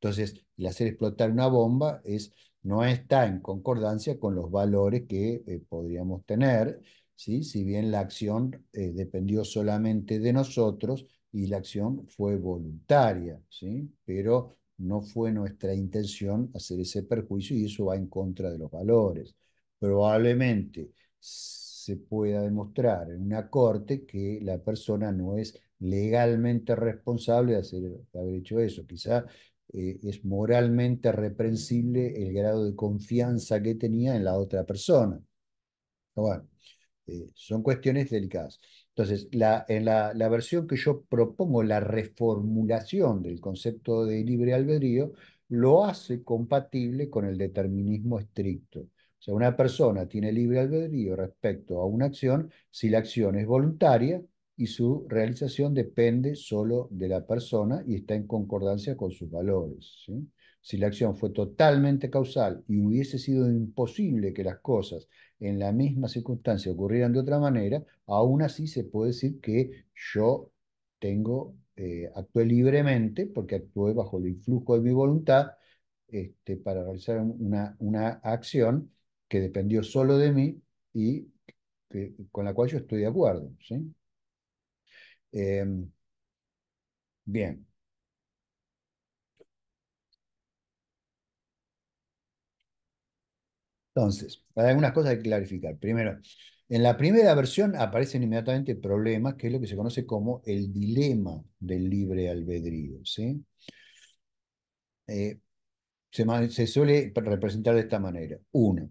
Entonces, el hacer explotar una bomba es, no está en concordancia con los valores que eh, podríamos tener, ¿sí? si bien la acción eh, dependió solamente de nosotros y la acción fue voluntaria, ¿sí? pero no fue nuestra intención hacer ese perjuicio y eso va en contra de los valores. Probablemente se pueda demostrar en una corte que la persona no es legalmente responsable de, haber hecho eso. Quizá eh, es moralmente reprensible el grado de confianza que tenía en la otra persona. Bueno, eh, son cuestiones delicadas. Entonces, la, en la, versión que yo propongo, la reformulación del concepto de libre albedrío, lo hace compatible con el determinismo estricto. O sea, una persona tiene libre albedrío respecto a una acción si la acción es voluntaria y su realización depende solo de la persona y está en concordancia con sus valores. Si la acción fue totalmente causal y hubiese sido imposible que las cosas en la misma circunstancia ocurrieran de otra manera, aún así se puede decir que yo tengo, eh, actué libremente porque actué bajo el influjo de mi voluntad este, para realizar una, acción que dependió solo de mí y con la cual yo estoy de acuerdo. Em, bien. Entonces, hay algunas cosas que clarificar. Primero, en la primera versión aparecen inmediatamente problemas, que es lo que se conoce como el dilema del libre albedrío. Eh, se, se, suele representar de esta manera. Uno,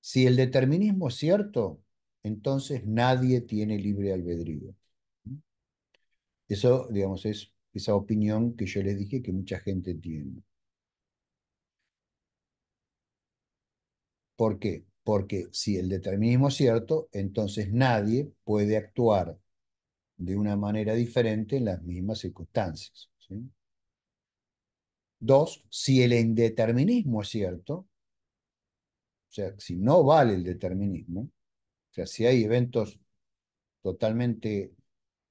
si el determinismo es cierto, entonces nadie tiene libre albedrío. Eso, digamos, es esa opinión que yo les dije que mucha gente tiene. ¿Por qué? Porque si el determinismo es cierto, entonces nadie puede actuar de una manera diferente en las mismas circunstancias. Dos, si el indeterminismo es cierto, o sea, si no vale el determinismo, o sea, si hay eventos totalmente,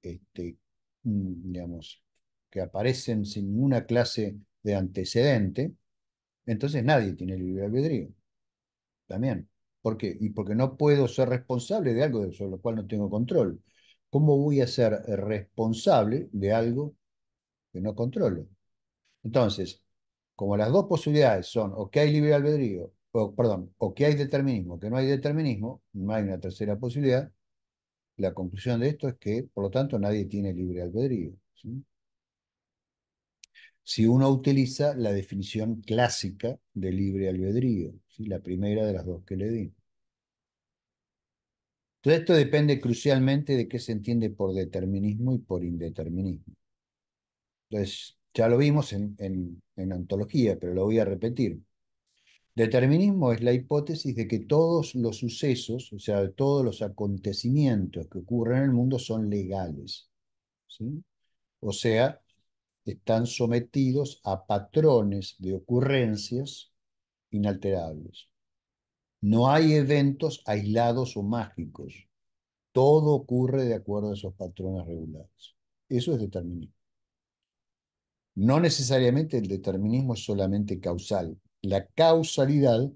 este, mm, digamos, que aparecen sin ninguna clase de antecedente, entonces nadie tiene libre albedrío también. ¿Por qué? Y porque no puedo ser responsable de algo sobre lo cual no tengo control. ¿Cómo voy a ser eh, responsable de algo que no controlo? Entonces, como las dos posibilidades son o que hay libre albedrío, o, perdón, o que hay determinismo, que no hay determinismo, no hay una tercera posibilidad, la conclusión de esto es que, por lo tanto, nadie tiene libre albedrío. Si uno utiliza la definición clásica de libre albedrío, la primera de las dos que le di. Todo esto depende crucialmente de qué se entiende por determinismo y por indeterminismo. Entonces, ya lo vimos en, antología, pero lo voy a repetir. Determinismo es la hipótesis de que todos los sucesos, o sea, todos los acontecimientos que ocurren en el mundo son legales. O sea, están sometidos a patrones de ocurrencias inalterables. No hay eventos aislados o mágicos. Todo ocurre de acuerdo a esos patrones regulares. Eso es determinismo. No necesariamente el determinismo es solamente causal. La causalidad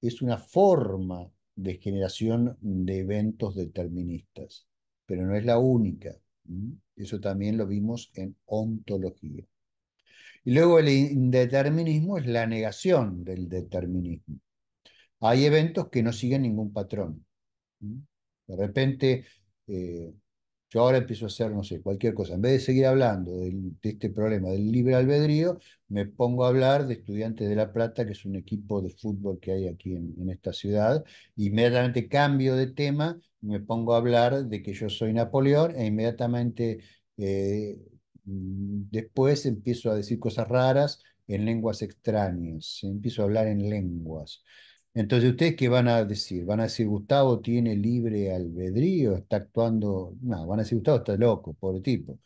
es una forma de generación de eventos deterministas, pero no es la única. Eso también lo vimos en ontología. Y luego el indeterminismo es la negación del determinismo. Hay eventos que no siguen ningún patrón. De repente, eh, yo ahora empiezo a hacer, no sé, cualquier cosa. En vez de seguir hablando de este problema del libre albedrío, me pongo a hablar de Estudiantes de La Plata, que es un equipo de fútbol que hay aquí en, esta ciudad. Inmediatamente cambio de tema, me pongo a hablar de que yo soy Napoleón e inmediatamente... Eh, Mm, después empiezo a decir cosas raras en lenguas extrañas, empiezo a hablar en lenguas. Entonces, ¿ustedes qué van a decir? ¿Van a decir Gustavo tiene libre albedrío? ¿Está actuando? No, van a decir Gustavo está loco, pobre tipo.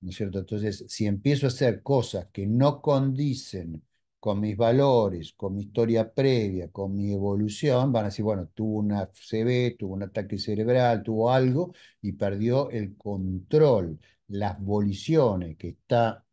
¿No es cierto? Entonces, si empiezo a hacer cosas que no condicen con mis valores, con mi historia previa, con mi evolución, van a decir, bueno, tuvo una CB, tuvo un ataque cerebral, tuvo algo y perdió el control, las voliciones que está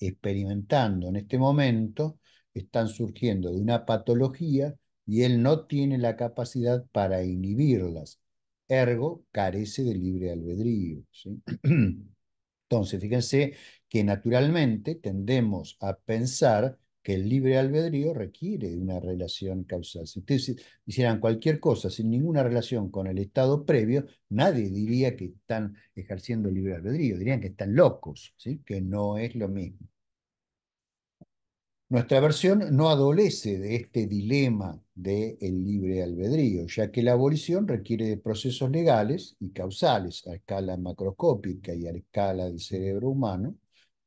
experimentando en este momento están surgiendo de una patología y él no tiene la capacidad para inhibirlas. Ergo, carece de libre albedrío. Entonces, fíjense que naturalmente tendemos a pensar que el libre albedrío requiere de una relación causal. Si ustedes hicieran cualquier cosa sin ninguna relación con el estado previo, nadie diría que están ejerciendo el libre albedrío, dirían que están locos, ¿sí? que no es lo mismo. Nuestra versión no adolece de este dilema del el libre albedrío, ya que la abolición requiere de procesos legales y causales a escala macroscópica y a escala del cerebro humano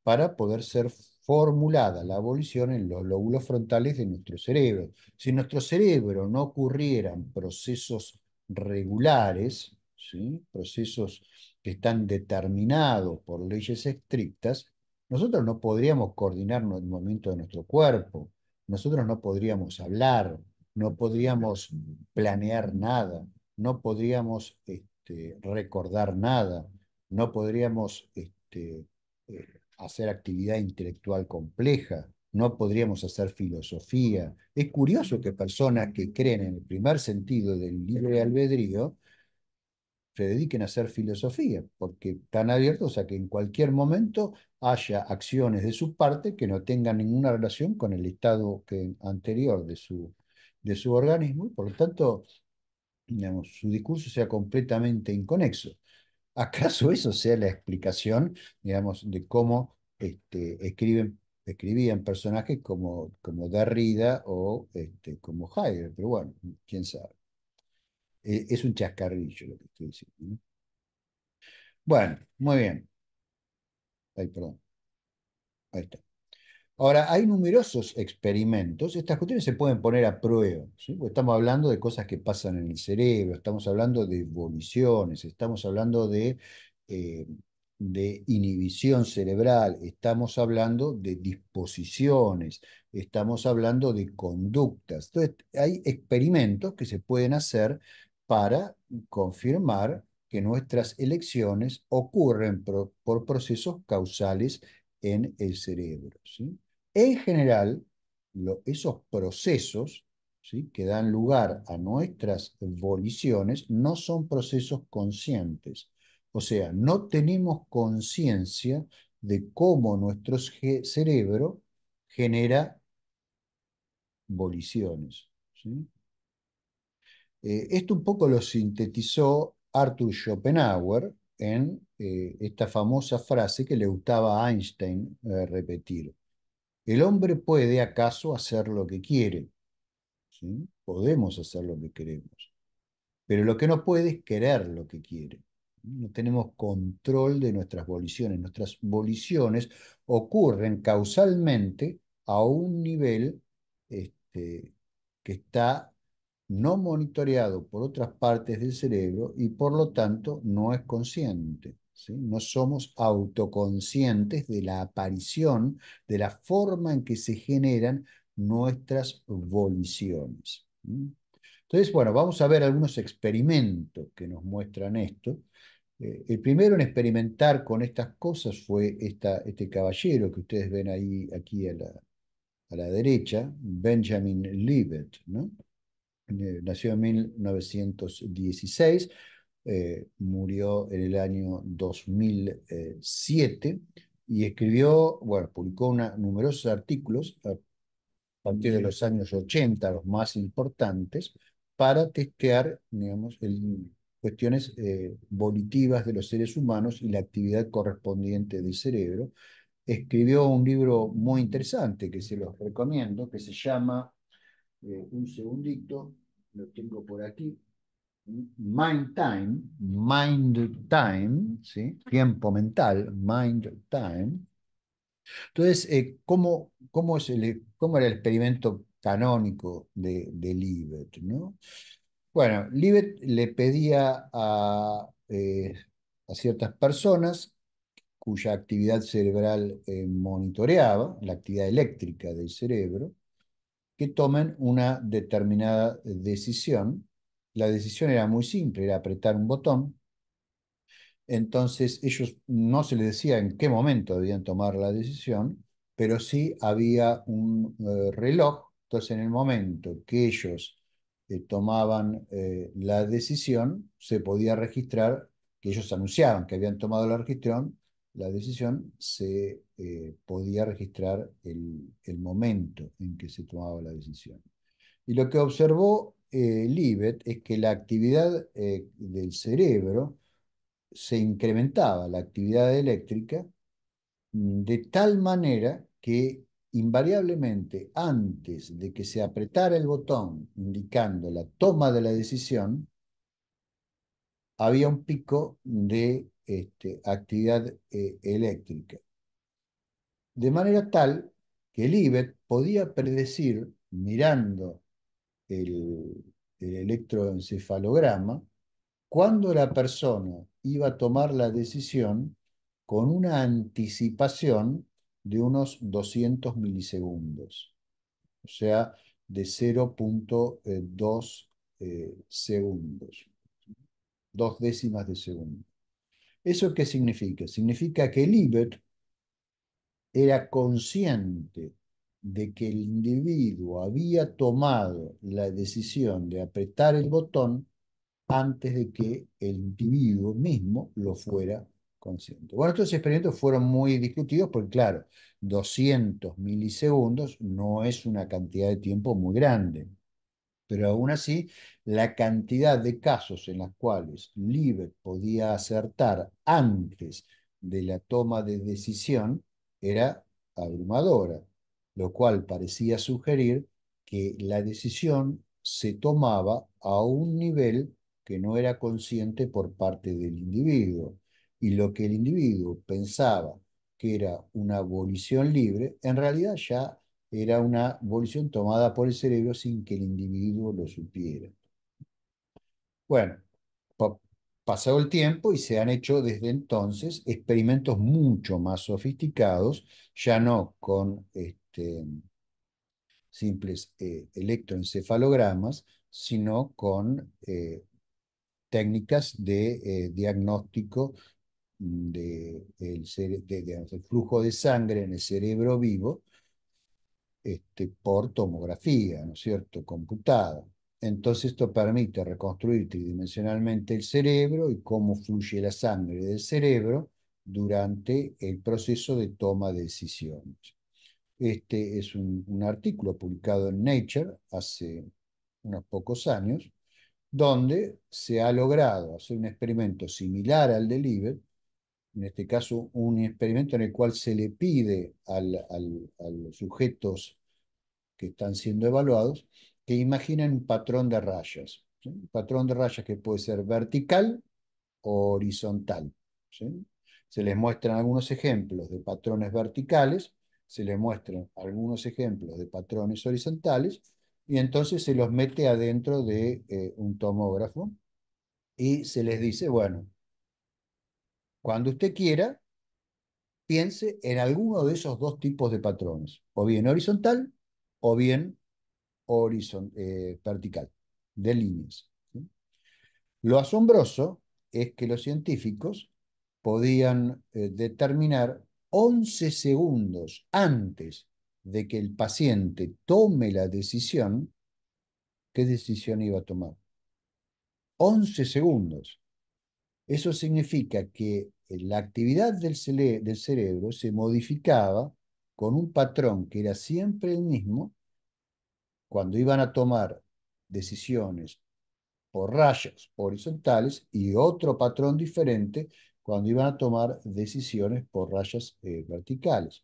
para poder ser formulada la abolición en los lóbulos frontales de nuestro cerebro. Si en nuestro cerebro no ocurrieran procesos regulares, ¿sí? procesos que están determinados por leyes estrictas, nosotros no podríamos coordinar el movimiento de nuestro cuerpo, nosotros no podríamos hablar, no podríamos planear nada, no podríamos este, recordar nada, no podríamos este, eh, hacer actividad intelectual compleja, no podríamos hacer filosofía. Es curioso que personas que creen en el primer sentido del libre albedrío se dediquen a hacer filosofía, porque están abiertos a que en cualquier momento haya acciones de su parte que no tengan ninguna relación con el estado que, anterior de su, de su organismo, y por lo tanto, digamos, su discurso sea completamente inconexo. ¿Acaso eso sea la explicación, digamos, de cómo este, escriben, escribían personajes como, como Derrida o este, como Heidegger? Pero bueno, quién sabe. Eh, es un chascarrillo lo que estoy diciendo. Bueno, muy bien. Ay, perdón. Ahí está. Ahora, hay numerosos experimentos, estas cuestiones se pueden poner a prueba, estamos hablando de cosas que pasan en el cerebro, estamos hablando de evoluciones, estamos hablando eh, de, inhibición cerebral, estamos hablando de disposiciones, estamos hablando de conductas. Entonces, hay experimentos que se pueden hacer para confirmar que nuestras elecciones ocurren por, procesos causales en el cerebro. En general, esos procesos ¿sí? que dan lugar a nuestras voliciones no son procesos conscientes. O sea, no tenemos conciencia de cómo nuestro cerebro genera voliciones. Eh, esto un poco lo sintetizó Arthur Schopenhauer en eh, esta famosa frase que le gustaba a Einstein eh, repetir. El hombre puede acaso hacer lo que quiere. Podemos hacer lo que queremos. Pero lo que no puede es querer lo que quiere. No tenemos control de nuestras voliciones. Nuestras voliciones ocurren causalmente a un nivel este, que está no monitoreado por otras partes del cerebro y por lo tanto no es consciente. No somos autoconscientes de la aparición, de la forma en que se generan nuestras voliciones. Entonces, bueno, vamos a ver algunos experimentos que nos muestran esto. Eh, el primero en experimentar con estas cosas fue este caballero que ustedes ven ahí, aquí a la, derecha, Benjamin Libet, eh, Nació en 1916, eh, murió en el año 2007 eh, y escribió, bueno, publicó numerosos artículos a partir de los años 80, los más importantes, para testear, digamos, cuestiones eh, volitivas de los seres humanos y la actividad correspondiente del cerebro. Escribió un libro muy interesante que se los recomiendo, que se llama, un segundito, lo tengo por aquí, mind time, mind time, ¿sí? tiempo mental, mind time. Entonces, eh, ¿cómo, cómo, es era el experimento canónico de, Libet? ¿no? Bueno, Libet le pedía a, eh, a ciertas personas cuya actividad cerebral eh, monitoreaba, la actividad eléctrica del cerebro, que tomen una determinada decisión la decisión era muy simple, era apretar un botón. Entonces ellos no se les decía en qué momento debían tomar la decisión, pero sí había un eh, reloj. Entonces en el momento que ellos eh, tomaban eh, la decisión, se podía registrar que ellos anunciaban que habían tomado la registración. la decisión, se podía registrar el momento en que se tomaba la decisión. Y lo que observó eh, Libet es que la actividad eh, del cerebro se incrementaba, la actividad eléctrica, mm, de tal manera que invariablemente antes de que se apretara el botón indicando la toma de la decisión, había un pico de este, actividad eh, eléctrica. De manera tal que Libet podía predecir, mirando el, electroencefalograma cuando la persona iba a tomar la decisión con una anticipación de unos 200 milisegundos, o sea, de 0.2 eh, segundos, dos décimas de segundo. ¿Eso qué significa? Significa que Libet era consciente de que el individuo había tomado la decisión de apretar el botón antes de que el individuo mismo lo fuera consciente. Bueno, estos experimentos fueron muy discutidos porque, claro, 200 milisegundos no es una cantidad de tiempo muy grande, pero aún así, la cantidad de casos en las cuales Libet podía acertar antes de la toma de decisión era abrumadora lo cual parecía sugerir que la decisión se tomaba a un nivel que no era consciente por parte del individuo, y lo que el individuo pensaba que era una abolición libre, en realidad ya era una volición tomada por el cerebro sin que el individuo lo supiera. Bueno, pasado el tiempo y se han hecho desde entonces experimentos mucho más sofisticados, ya no con... Este, simples eh, electroencefalogramas, sino con eh, técnicas de eh, diagnóstico del flujo de sangre en el cerebro vivo este, por tomografía, ¿no es cierto?, computada. Entonces esto permite reconstruir tridimensionalmente el cerebro y cómo fluye la sangre del cerebro durante el proceso de toma de decisiones. Este es un, artículo publicado en Nature hace unos pocos años, donde se ha logrado hacer un experimento similar al de Libet, en este caso un experimento en el cual se le pide a los sujetos que están siendo evaluados que imaginen un patrón de rayas, un patrón de rayas que puede ser vertical o horizontal. Se les muestran algunos ejemplos de patrones verticales se le muestran algunos ejemplos de patrones horizontales y entonces se los mete adentro de eh, un tomógrafo y se les dice, bueno, cuando usted quiera, piense en alguno de esos dos tipos de patrones, o bien horizontal o bien eh, vertical, de líneas. Lo asombroso es que los científicos podían eh, determinar 11 segundos antes de que el paciente tome la decisión, ¿qué decisión iba a tomar? 11 segundos. Eso significa que eh, la actividad del, del cerebro se modificaba con un patrón que era siempre el mismo cuando iban a tomar decisiones por rayos horizontales y otro patrón diferente cuando iban a tomar decisiones por rayas eh, verticales.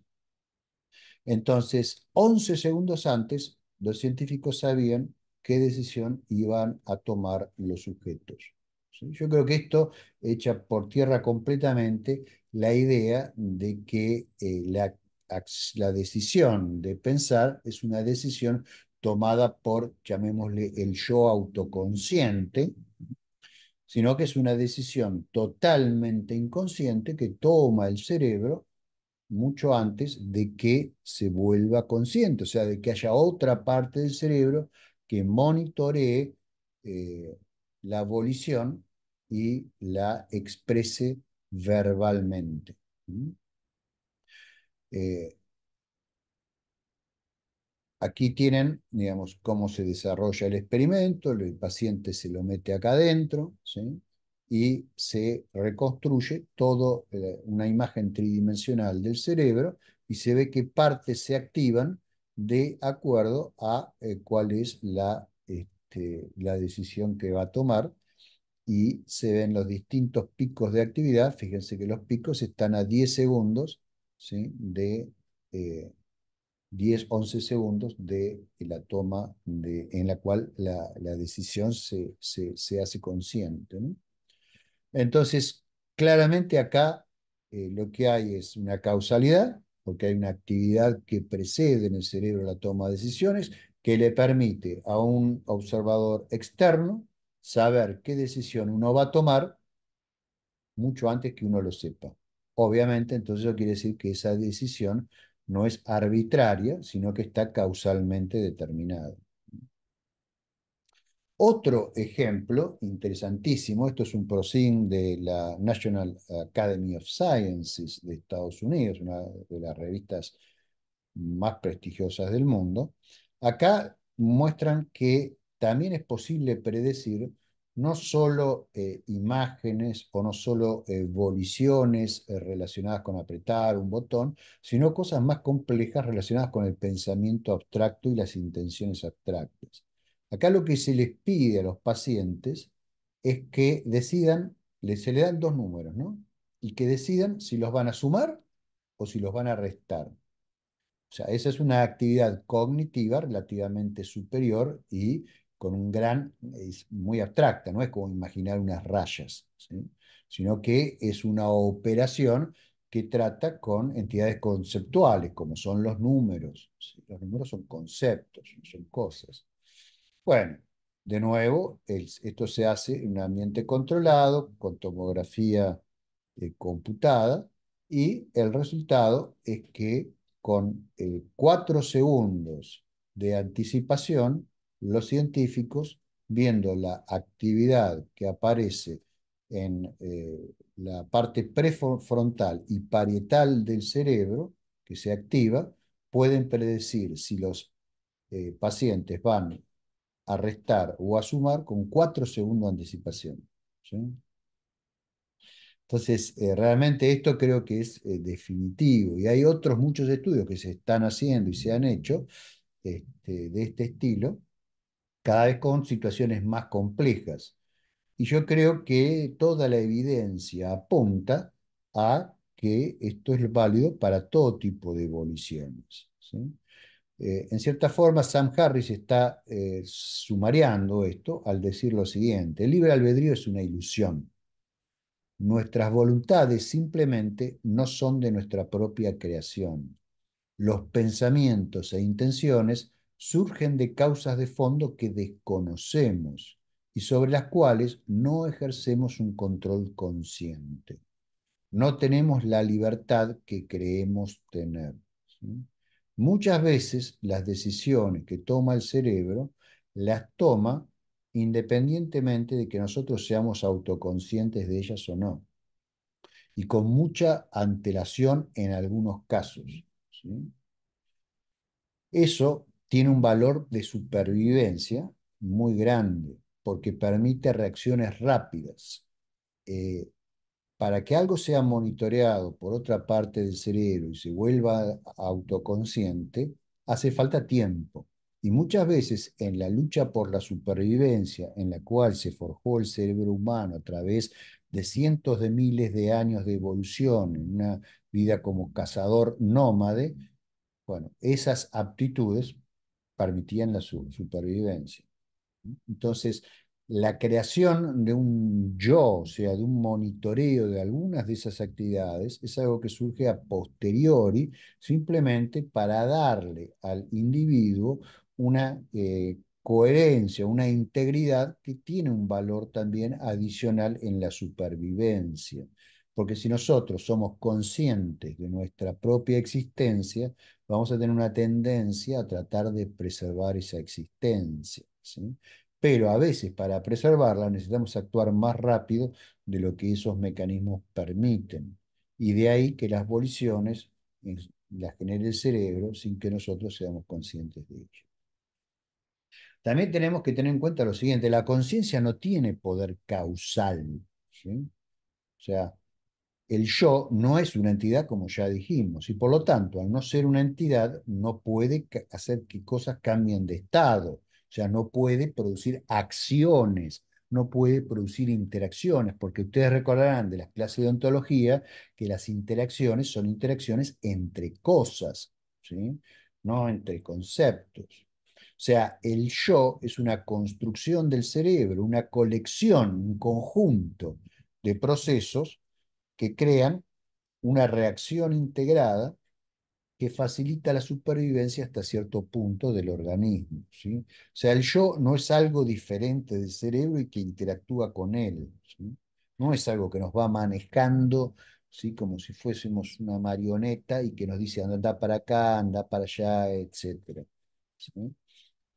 Entonces, 11 segundos antes, los científicos sabían qué decisión iban a tomar los sujetos. Yo creo que esto echa por tierra completamente la idea de que eh, la, la decisión de pensar es una decisión tomada por, llamémosle, el yo autoconsciente, sino que es una decisión totalmente inconsciente que toma el cerebro mucho antes de que se vuelva consciente, o sea, de que haya otra parte del cerebro que monitoree eh, la abolición y la exprese verbalmente. ¿Mm? Eh, Aquí tienen, digamos, cómo se desarrolla el experimento, el paciente se lo mete acá adentro, y se reconstruye toda eh, una imagen tridimensional del cerebro y se ve qué partes se activan de acuerdo a eh, cuál es la, este, la decisión que va a tomar y se ven los distintos picos de actividad. Fíjense que los picos están a 10 segundos de, eh, 10, 11 segundos de la toma de, en la cual la, decisión se, se, hace consciente. Entonces, claramente acá eh, lo que hay es una causalidad, porque hay una actividad que precede en el cerebro la toma de decisiones, que le permite a un observador externo saber qué decisión uno va a tomar mucho antes que uno lo sepa. Obviamente, entonces eso quiere decir que esa decisión no es arbitraria, sino que está causalmente determinada. Otro ejemplo interesantísimo, esto es un prosin de la National Academy of Sciences de Estados Unidos, una de las revistas más prestigiosas del mundo, acá muestran que también es posible predecir no solo eh, imágenes o no solo evoluciones eh, eh, relacionadas con apretar un botón, sino cosas más complejas relacionadas con el pensamiento abstracto y las intenciones abstractas. Acá lo que se les pide a los pacientes es que decidan, se le dan dos números, ¿no? Y que decidan si los van a sumar o si los van a restar. O sea, esa es una actividad cognitiva relativamente superior y con un gran, es muy abstracta, no es como imaginar unas rayas, sino que es una operación que trata con entidades conceptuales, como son los números. Los números son conceptos, son cosas. Bueno, de nuevo, esto se hace en un ambiente controlado, con tomografía eh, computada, y el resultado es que con eh, cuatro segundos de anticipación, los científicos viendo la actividad que aparece en eh, la parte prefrontal y parietal del cerebro, que se activa, pueden predecir si los eh, pacientes van a restar o a sumar con cuatro segundos de anticipación. Entonces, eh, realmente esto creo que es definitivo y hay otros muchos estudios que se están haciendo y se han hecho este, de este estilo cada vez con situaciones más complejas. Y yo creo que toda la evidencia apunta a que esto es válido para todo tipo de evoluciones. Eh, en cierta forma, Sam Harris está eh, sumariando esto al decir lo siguiente, el libre albedrío es una ilusión. Nuestras voluntades simplemente no son de nuestra propia creación. Los pensamientos e intenciones surgen de causas de fondo que desconocemos y sobre las cuales no ejercemos un control consciente. No tenemos la libertad que creemos tener. Muchas veces las decisiones que toma el cerebro las toma independientemente de que nosotros seamos autoconscientes de ellas o no, y con mucha antelación en algunos casos. Eso tiene un valor de supervivencia muy grande, porque permite reacciones rápidas. Eh, para que algo sea monitoreado por otra parte del cerebro y se vuelva autoconsciente, hace falta tiempo. Y muchas veces en la lucha por la supervivencia en la cual se forjó el cerebro humano a través de cientos de miles de años de evolución, en una vida como cazador nómade, bueno, esas aptitudes permitían la supervivencia. Entonces, la creación de un yo, o sea, de un monitoreo de algunas de esas actividades, es algo que surge a posteriori, simplemente para darle al individuo una eh, coherencia, una integridad que tiene un valor también adicional en la supervivencia. Porque si nosotros somos conscientes de nuestra propia existencia, vamos a tener una tendencia a tratar de preservar esa existencia. Pero a veces para preservarla necesitamos actuar más rápido de lo que esos mecanismos permiten. Y de ahí que las voliciones eh, las genere el cerebro sin que nosotros seamos conscientes de ello. También tenemos que tener en cuenta lo siguiente, la conciencia no tiene poder causal. O sea, el yo no es una entidad, como ya dijimos, y por lo tanto, al no ser una entidad, no puede hacer que cosas cambien de estado, o sea, no puede producir acciones, no puede producir interacciones, porque ustedes recordarán de las clases de ontología que las interacciones son interacciones entre cosas, no entre conceptos. O sea, el yo es una construcción del cerebro, una colección, un conjunto de procesos que crean una reacción integrada que facilita la supervivencia hasta cierto punto del organismo. O sea, el yo no es algo diferente del cerebro y que interactúa con él. No es algo que nos va manejando ¿sí? como si fuésemos una marioneta y que nos dice anda para acá, anda para allá, etc.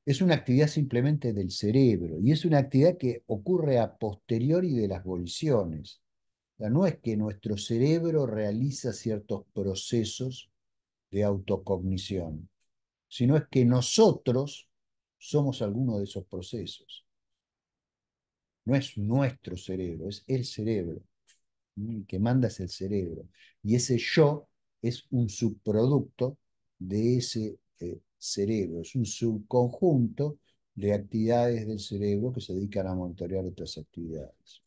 Es una actividad simplemente del cerebro y es una actividad que ocurre a posteriori de las voliciones no es que nuestro cerebro realiza ciertos procesos de autocognición, sino es que nosotros somos alguno de esos procesos. No es nuestro cerebro, es el cerebro. El que manda es el cerebro. Y ese yo es un subproducto de ese eh, cerebro, es un subconjunto de actividades del cerebro que se dedican a monitorear otras actividades.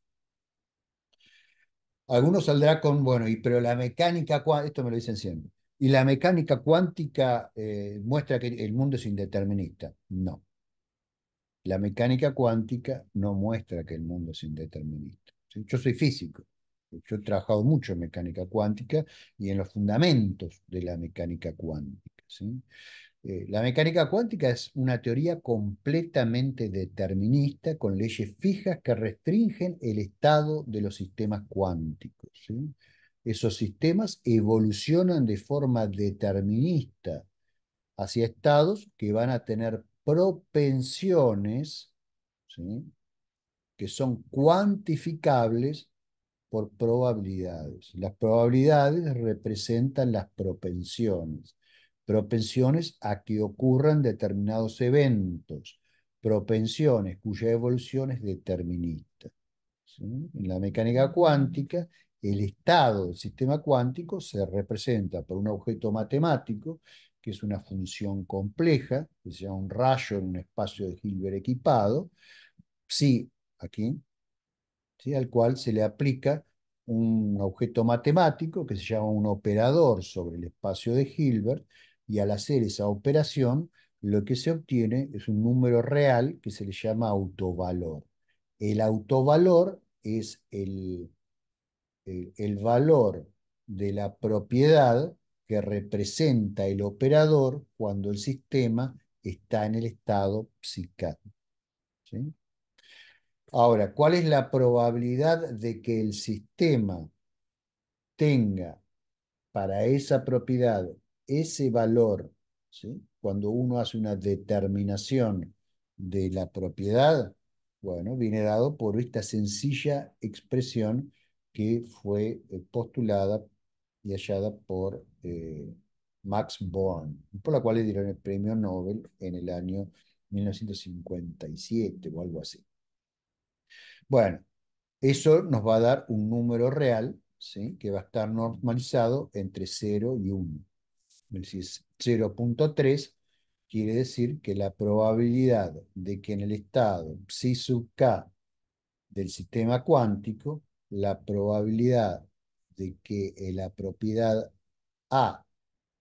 Algunos saldrá con, bueno, y, pero la mecánica, esto me lo dicen siempre, y la mecánica cuántica eh, muestra que el mundo es indeterminista. No. La mecánica cuántica no muestra que el mundo es indeterminista. Yo soy físico. Yo he trabajado mucho en mecánica cuántica y en los fundamentos de la mecánica cuántica. ¿sí? Eh, la mecánica cuántica es una teoría completamente determinista con leyes fijas que restringen el estado de los sistemas cuánticos. Esos sistemas evolucionan de forma determinista hacia estados que van a tener propensiones que son cuantificables por probabilidades. Las probabilidades representan las propensiones propensiones a que ocurran determinados eventos, propensiones cuya evolución es determinista. En la mecánica cuántica, el estado del sistema cuántico se representa por un objeto matemático, que es una función compleja, que sea un rayo en un espacio de Hilbert equipado, sí, aquí, al cual se le aplica un objeto matemático que se llama un operador sobre el espacio de Hilbert y al hacer esa operación, lo que se obtiene es un número real que se le llama autovalor. El autovalor es el, el, valor de la propiedad que representa el operador cuando el sistema está en el estado psicático. Ahora, ¿cuál es la probabilidad de que el sistema tenga para esa propiedad ese valor, cuando uno hace una determinación de la propiedad, bueno, viene dado por esta sencilla expresión que fue eh, postulada y hallada por eh, Max Born, por la cual le dieron el premio Nobel en el año 1957 o algo así. Bueno, eso nos va a dar un número real, ¿sí? que va a estar normalizado entre 0 y 1. 0.3, quiere decir que la probabilidad de que en el estado psi sub k del sistema cuántico, la probabilidad de que eh, la propiedad A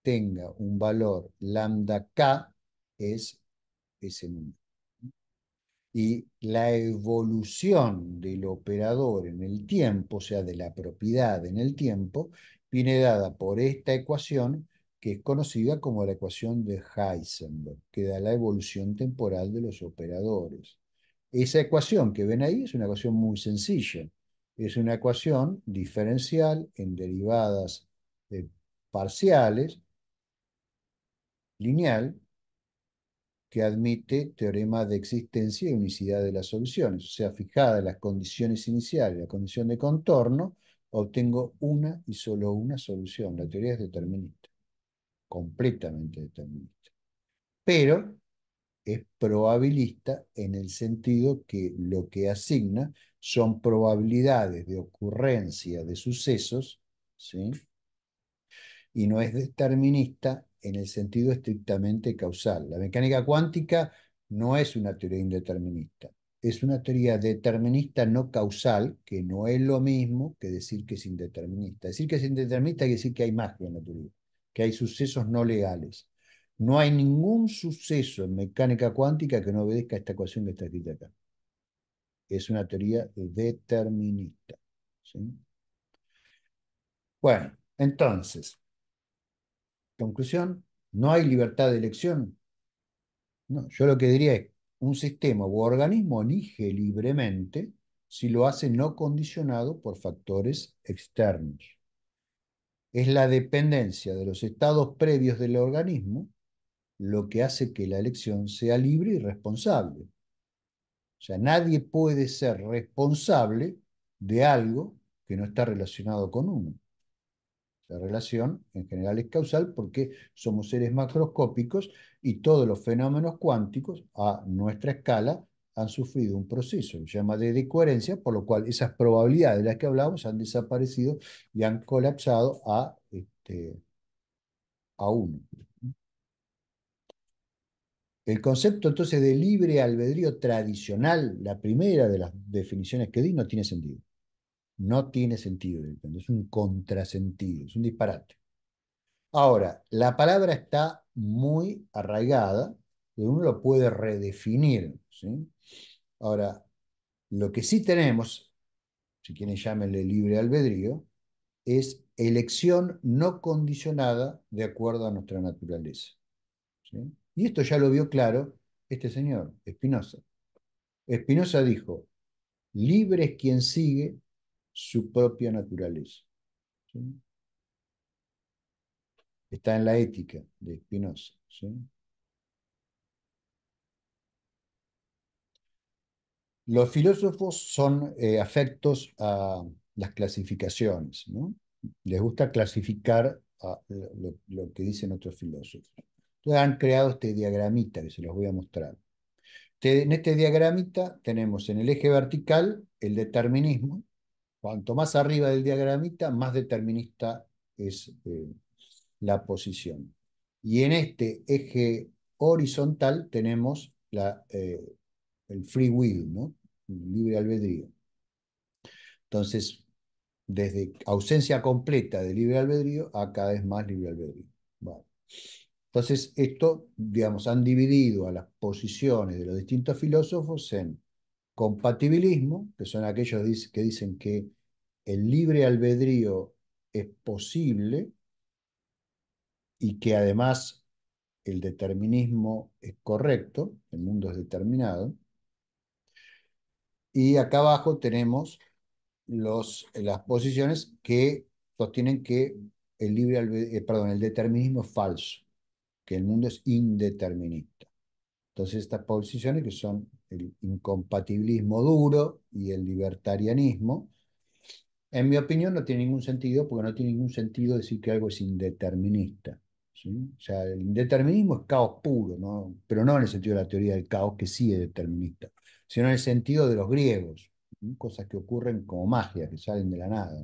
tenga un valor lambda k es ese número. Y la evolución del operador en el tiempo, o sea, de la propiedad en el tiempo, viene dada por esta ecuación que es conocida como la ecuación de Heisenberg, que da la evolución temporal de los operadores. Esa ecuación que ven ahí es una ecuación muy sencilla. Es una ecuación diferencial en derivadas eh, parciales, lineal, que admite teorema de existencia y unicidad de las soluciones. O sea, fijada las condiciones iniciales, la condición de contorno, obtengo una y solo una solución. La teoría es determinista completamente determinista. Pero es probabilista en el sentido que lo que asigna son probabilidades de ocurrencia de sucesos, ¿sí? y no es determinista en el sentido estrictamente causal. La mecánica cuántica no es una teoría indeterminista, es una teoría determinista no causal, que no es lo mismo que decir que es indeterminista. Decir que es indeterminista quiere decir que hay más que una teoría que hay sucesos no legales. No hay ningún suceso en mecánica cuántica que no obedezca a esta ecuación que está escrita acá. Es una teoría determinista. Bueno, entonces, conclusión, no hay libertad de elección. No, yo lo que diría es, un sistema u organismo elige libremente si lo hace no condicionado por factores externos es la dependencia de los estados previos del organismo lo que hace que la elección sea libre y responsable. O sea, nadie puede ser responsable de algo que no está relacionado con uno. La relación en general es causal porque somos seres macroscópicos y todos los fenómenos cuánticos a nuestra escala han sufrido un proceso se llama de decoherencia, por lo cual esas probabilidades de las que hablamos han desaparecido y han colapsado a, este, a uno. El concepto entonces de libre albedrío tradicional, la primera de las definiciones que di, no tiene sentido. No tiene sentido, es un contrasentido, es un disparate. Ahora, la palabra está muy arraigada uno lo puede redefinir. Ahora, lo que sí tenemos, si quieren llámenle libre albedrío, es elección no condicionada de acuerdo a nuestra naturaleza. Y esto ya lo vio claro este señor, Espinosa. Espinosa dijo, libre es quien sigue su propia naturaleza. Está en la ética de Spinoza, ¿sí? Los filósofos son eh, afectos a las clasificaciones, ¿no? Les gusta clasificar lo, que dicen otros filósofos. Entonces han creado este diagramita que se los voy a mostrar. en este diagramita tenemos en el eje vertical el determinismo. Cuanto más arriba del diagramita, más determinista es eh, la posición. Y en este eje horizontal tenemos la eh, el free will, ¿no? El libre albedrío. Entonces, desde ausencia completa de libre albedrío a cada vez más libre albedrío. Entonces, esto, digamos, han dividido a las posiciones de los distintos filósofos en compatibilismo, que son aquellos que dicen que el libre albedrío es posible y que además el determinismo es correcto, el mundo es determinado. Y acá abajo tenemos las posiciones que sostienen que el, libre, eh, el determinismo es falso, que el mundo es indeterminista. Entonces estas posiciones que son el incompatibilismo duro y el libertarianismo, en mi opinión no tiene ningún sentido, porque no tiene ningún sentido decir que algo es indeterminista. ¿sí? O sea, el indeterminismo es caos puro, ¿no? pero no en el sentido de la teoría del caos, que sí es determinista sino en el sentido de los griegos, cosas que ocurren como magia, que salen de la nada.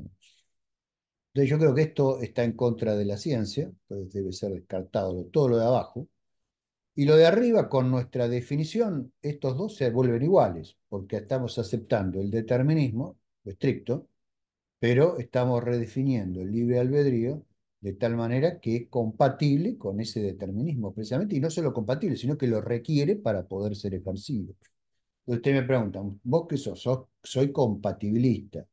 Entonces yo creo que esto está en contra de la ciencia, entonces debe ser descartado todo lo de abajo. Y lo de arriba, con nuestra definición, estos dos se vuelven iguales, porque estamos aceptando el determinismo estricto, pero estamos redefiniendo el libre albedrío de tal manera que es compatible con ese determinismo precisamente, y no solo compatible, sino que lo requiere para poder ser ejercido usted me pregunta, ¿vos que sos? Soy compatibilista,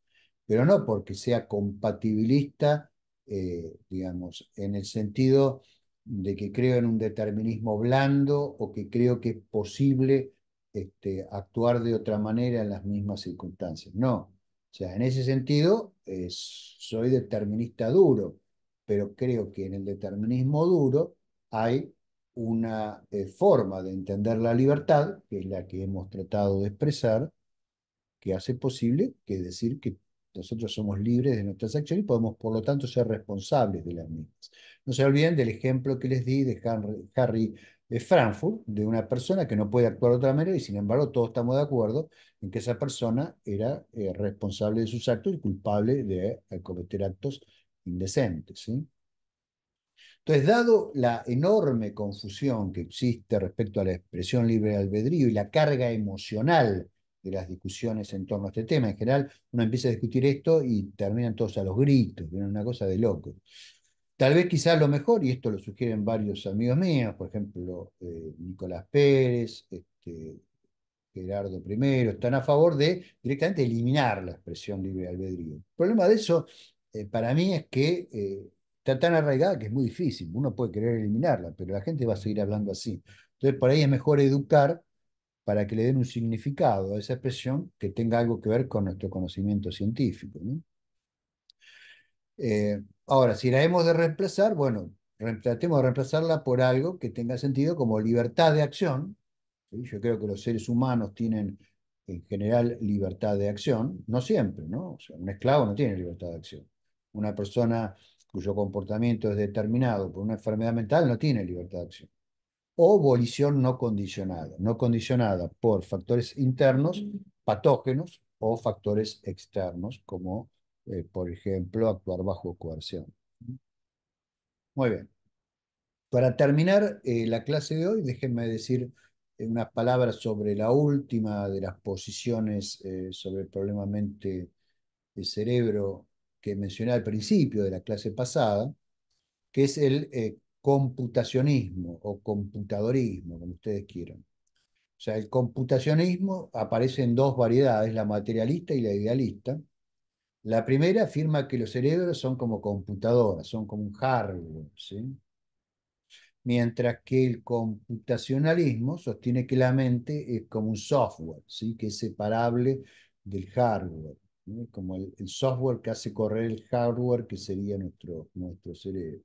pero no porque sea compatibilista, eh, digamos, en el sentido de que creo en un determinismo blando o que creo que es posible este, actuar de otra manera en las mismas circunstancias. No, o sea, en ese sentido soy determinista duro, pero creo que en el determinismo duro hay una eh, forma de entender la libertad, que es la que hemos tratado de expresar, que hace posible que decir que nosotros somos libres de nuestras acciones y podemos, por lo tanto, ser responsables de las mismas. No se olviden del ejemplo que les di de Harry de eh, Frankfurt, de una persona que no puede actuar de otra manera y, sin embargo, todos estamos de acuerdo en que esa persona era eh, responsable de sus actos y culpable de cometer actos indecentes. ¿sí? Entonces, dado la enorme confusión que existe respecto a la expresión libre de albedrío y la carga emocional de las discusiones en torno a este tema, en general uno empieza a discutir esto y terminan todos a los gritos, una cosa de loco. Tal vez quizás lo mejor, y esto lo sugieren varios amigos míos, por ejemplo, eh, Nicolás Pérez, este, Gerardo I, están a favor de directamente eliminar la expresión libre de albedrío. El problema de eso, eh, para mí, es que eh, tan arraigada que es muy difícil. Uno puede querer eliminarla, pero la gente va a seguir hablando así. Entonces, por ahí es mejor educar para que le den un significado a esa expresión que tenga algo que ver con nuestro conocimiento científico. Eh, ahora, si la hemos de reemplazar, bueno, tratemos de reemplazarla por algo que tenga sentido como libertad de acción. Yo creo que los seres humanos tienen en general libertad de acción, no siempre, ¿no? O sea, un esclavo no tiene libertad de acción. Una persona cuyo comportamiento es determinado por una enfermedad mental, no tiene libertad de acción. O volición no condicionada, no condicionada por factores internos, mm. patógenos o factores externos, como eh, por ejemplo actuar bajo coerción. Muy bien. Para terminar eh, la clase de hoy, déjenme decir eh, unas palabras sobre la última de las posiciones sobre el problema mente-cerebro que mencioné al principio de la clase pasada, que es el eh, computacionismo o computadorismo, como ustedes quieran. O sea, el computacionismo aparece en dos variedades, la materialista y la idealista. La primera afirma que los cerebros son como computadoras, son como un hardware, mientras que el computacionalismo sostiene que la mente es como un software, ¿sí? que es separable del hardware como el, software que hace correr el hardware que sería nuestro, nuestro cerebro.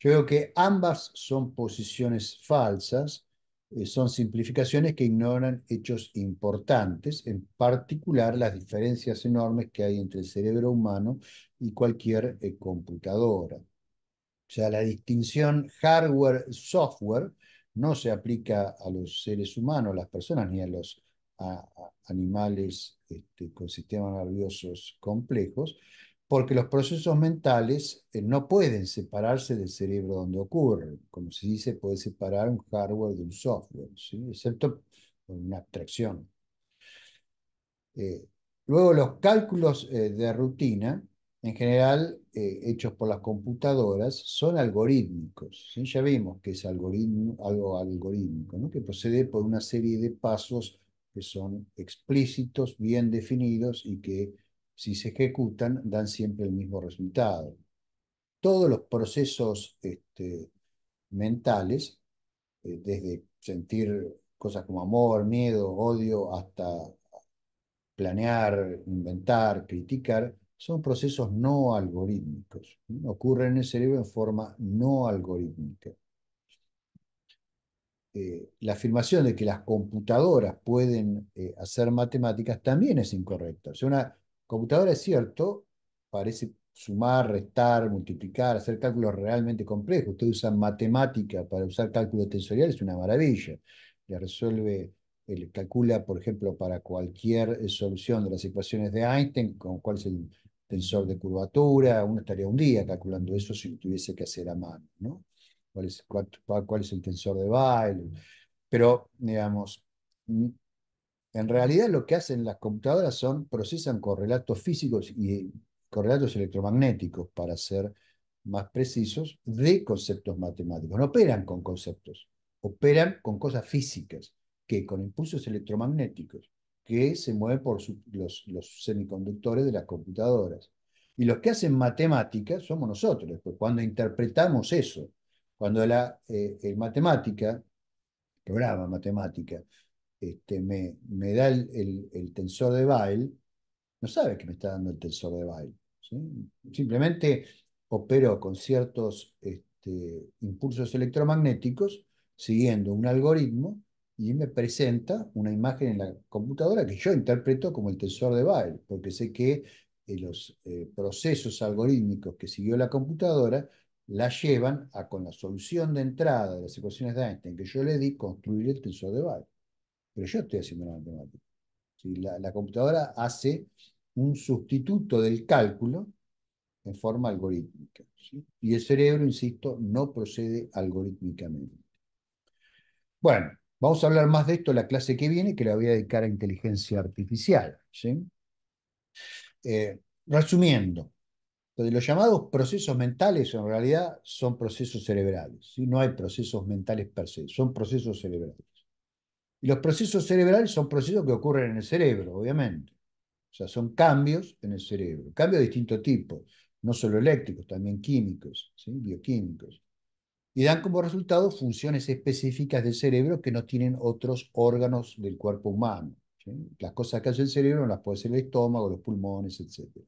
Yo creo que ambas son posiciones falsas, eh, son simplificaciones que ignoran hechos importantes, en particular las diferencias enormes que hay entre el cerebro humano y cualquier eh, computadora. O sea, la distinción hardware-software no se aplica a los seres humanos, a las personas, ni a los animales este, con sistemas nerviosos complejos, porque los procesos mentales eh, no pueden separarse del cerebro donde ocurren, como se dice, puede separar un hardware de un software, ¿sí? excepto por una abstracción. Eh, luego los cálculos eh, de rutina, en general hechos por las computadoras, son algorítmicos. Ya vimos que es algo algorítmico, que procede por una serie de pasos que son explícitos, bien definidos y que si se ejecutan dan siempre el mismo resultado. Todos los procesos este, mentales, eh, desde sentir cosas como amor, miedo, odio, hasta planear, inventar, criticar, son procesos no algorítmicos. Ocurren en el cerebro en forma no algorítmica. Eh, la afirmación de que las computadoras pueden eh, hacer matemáticas también es incorrecta. una computadora es cierto, parece sumar, restar, multiplicar, hacer cálculos realmente complejos. Usted usa matemática para usar cálculo tensorial, es una maravilla. Le resuelve, le calcula, por ejemplo, para cualquier eh, solución de las ecuaciones de Einstein, con cuál es el tensor de curvatura, uno estaría un día calculando eso si tuviese que hacer a mano, ¿no? cuál es, el tensor de baile. Pero, digamos, mm, en realidad lo que hacen las computadoras son, procesan correlatos físicos y correlatos electromagnéticos, para ser más precisos, de conceptos matemáticos. No operan con conceptos, operan con cosas físicas, que con impulsos electromagnéticos, que se mueven por los, los, semiconductores de las computadoras. Y los que hacen matemáticas somos nosotros, pues cuando interpretamos eso cuando eh, el eh, matemática, programa matemática, este, me, me, da el, tensor de Bail, no sabe que me está dando el tensor de Bail. Simplemente opero con ciertos este, impulsos electromagnéticos siguiendo un algoritmo y me presenta una imagen en la computadora que yo interpreto como el tensor de Bail, porque sé que eh, los eh, procesos algorítmicos que siguió la computadora la llevan a con la solución de entrada de las ecuaciones de Einstein que yo le di, construir el tensor de Bayer. Pero yo estoy haciendo la matemática. La, computadora hace un sustituto del cálculo en forma algorítmica. Y el cerebro, insisto, no procede algorítmicamente. Bueno, vamos a hablar más de esto en la clase que viene, que la voy a dedicar a inteligencia artificial. ¿sí? Eh, resumiendo, los llamados procesos mentales en realidad son procesos cerebrales. No hay procesos mentales per se, son procesos cerebrales. Y los procesos cerebrales son procesos que ocurren en el cerebro, obviamente. O sea, son cambios en el cerebro, cambios de distinto tipo, no solo eléctricos, también químicos, bioquímicos. Y dan como resultado funciones específicas del cerebro que no tienen otros órganos del cuerpo humano. Las cosas que hace el cerebro las puede hacer el estómago, los pulmones, etcétera.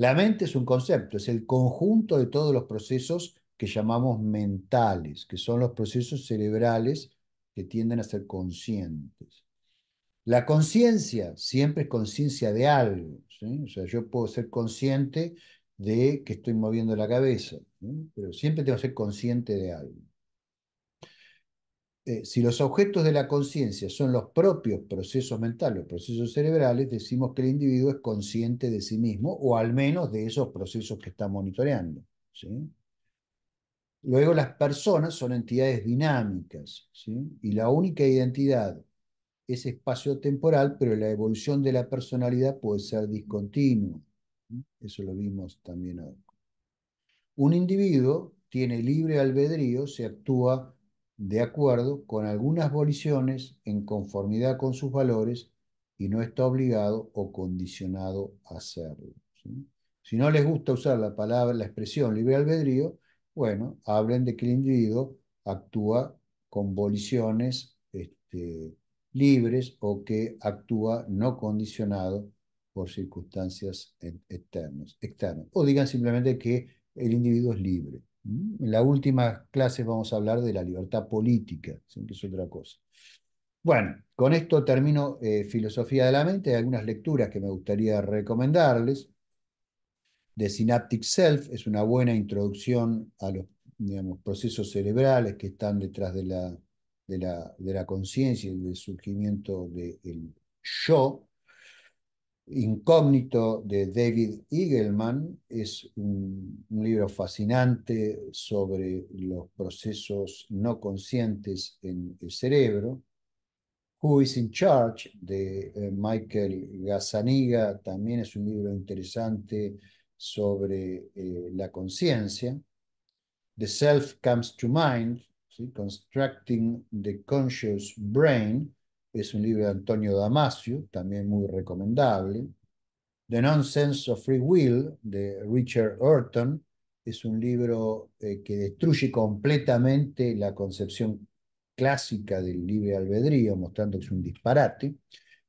La mente es un concepto, es el conjunto de todos los procesos que llamamos mentales, que son los procesos cerebrales que tienden a ser conscientes. La conciencia siempre es conciencia de algo. O sea, yo puedo ser consciente de que estoy moviendo la cabeza, pero siempre tengo que ser consciente de algo. Eh, si los objetos de la conciencia son los propios procesos mentales, los procesos cerebrales, decimos que el individuo es consciente de sí mismo o al menos de esos procesos que está monitoreando. Luego las personas son entidades dinámicas y la única identidad es espacio-temporal, pero la evolución de la personalidad puede ser discontinua. Eso lo vimos también Un individuo tiene libre albedrío, se actúa de acuerdo con algunas voliciones en conformidad con sus valores y no está obligado o condicionado a hacerlo. Si no les gusta usar la palabra, la expresión libre albedrío, bueno, hablen de que el individuo actúa con voliciones este, libres o que actúa no condicionado por circunstancias externas. O digan simplemente que el individuo es libre. Mm, en la última clase vamos a hablar de la libertad política, sin que es otra cosa. Bueno, con esto termino eh, Filosofía de la Mente. Hay algunas lecturas que me gustaría recomendarles. The Synaptic Self es una buena introducción a los procesos cerebrales que están detrás de la, de la, conciencia y del surgimiento del yo. Incógnito de David Eagleman es un, libro fascinante sobre los procesos no conscientes en el cerebro. Who is in Charge de eh, Michael Gazzaniga también es un libro interesante sobre eh, la conciencia. The Self Comes to Mind, Constructing the Conscious Brain es un libro de Antonio Damasio, también muy recomendable. The Nonsense of Free Will, de Richard Orton, es un libro eh, que destruye completamente la concepción clásica del libre albedrío, mostrando que es un disparate,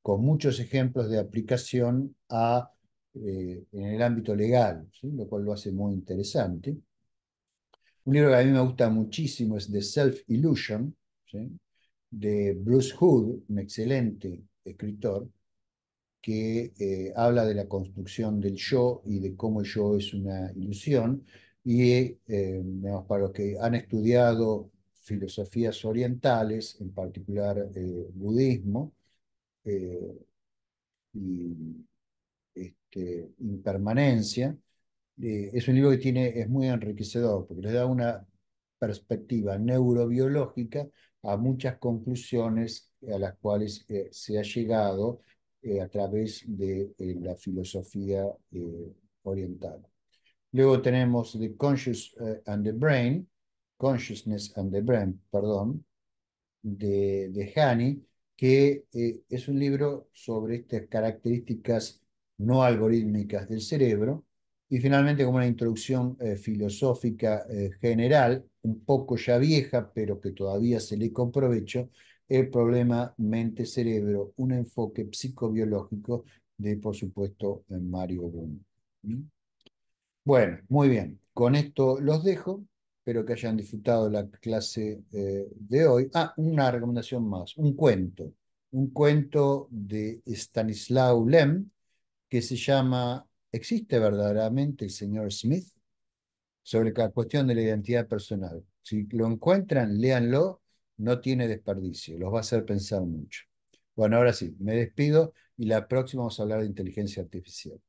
con muchos ejemplos de aplicación a, eh, en el ámbito legal, lo cual lo hace muy interesante. Un libro que a mí me gusta muchísimo es The Self Illusion, de Bruce Hood, un excelente escritor, que eh, habla de la construcción del yo y de cómo el yo es una ilusión. Y eh, para los que han estudiado filosofías orientales, en particular eh, budismo, y este, impermanencia, es un libro que tiene, es muy enriquecedor porque le da una perspectiva neurobiológica a muchas conclusiones a las cuales eh, se ha llegado eh, a través de eh, la filosofía oriental. Luego tenemos The Conscious and the Brain, Consciousness and the Brain, perdón, de, de Hani, que es un libro sobre estas características no algorítmicas del cerebro, y finalmente, como una introducción eh, filosófica eh, general, un poco ya vieja, pero que todavía se le con provecho, el problema mente-cerebro, un enfoque psicobiológico de, por supuesto, eh, Mario Bum. ¿Mm? Bueno, muy bien. Con esto los dejo. Espero que hayan disfrutado la clase de hoy. Ah, una recomendación más, un cuento. Un cuento de Stanislaw Lem que se llama ¿existe verdaderamente el señor Smith? Sobre la cuestión de la identidad personal. Si lo encuentran, léanlo, no tiene desperdicio, los va a hacer pensar mucho. Bueno, ahora sí, me despido y la próxima vamos a hablar de inteligencia artificial.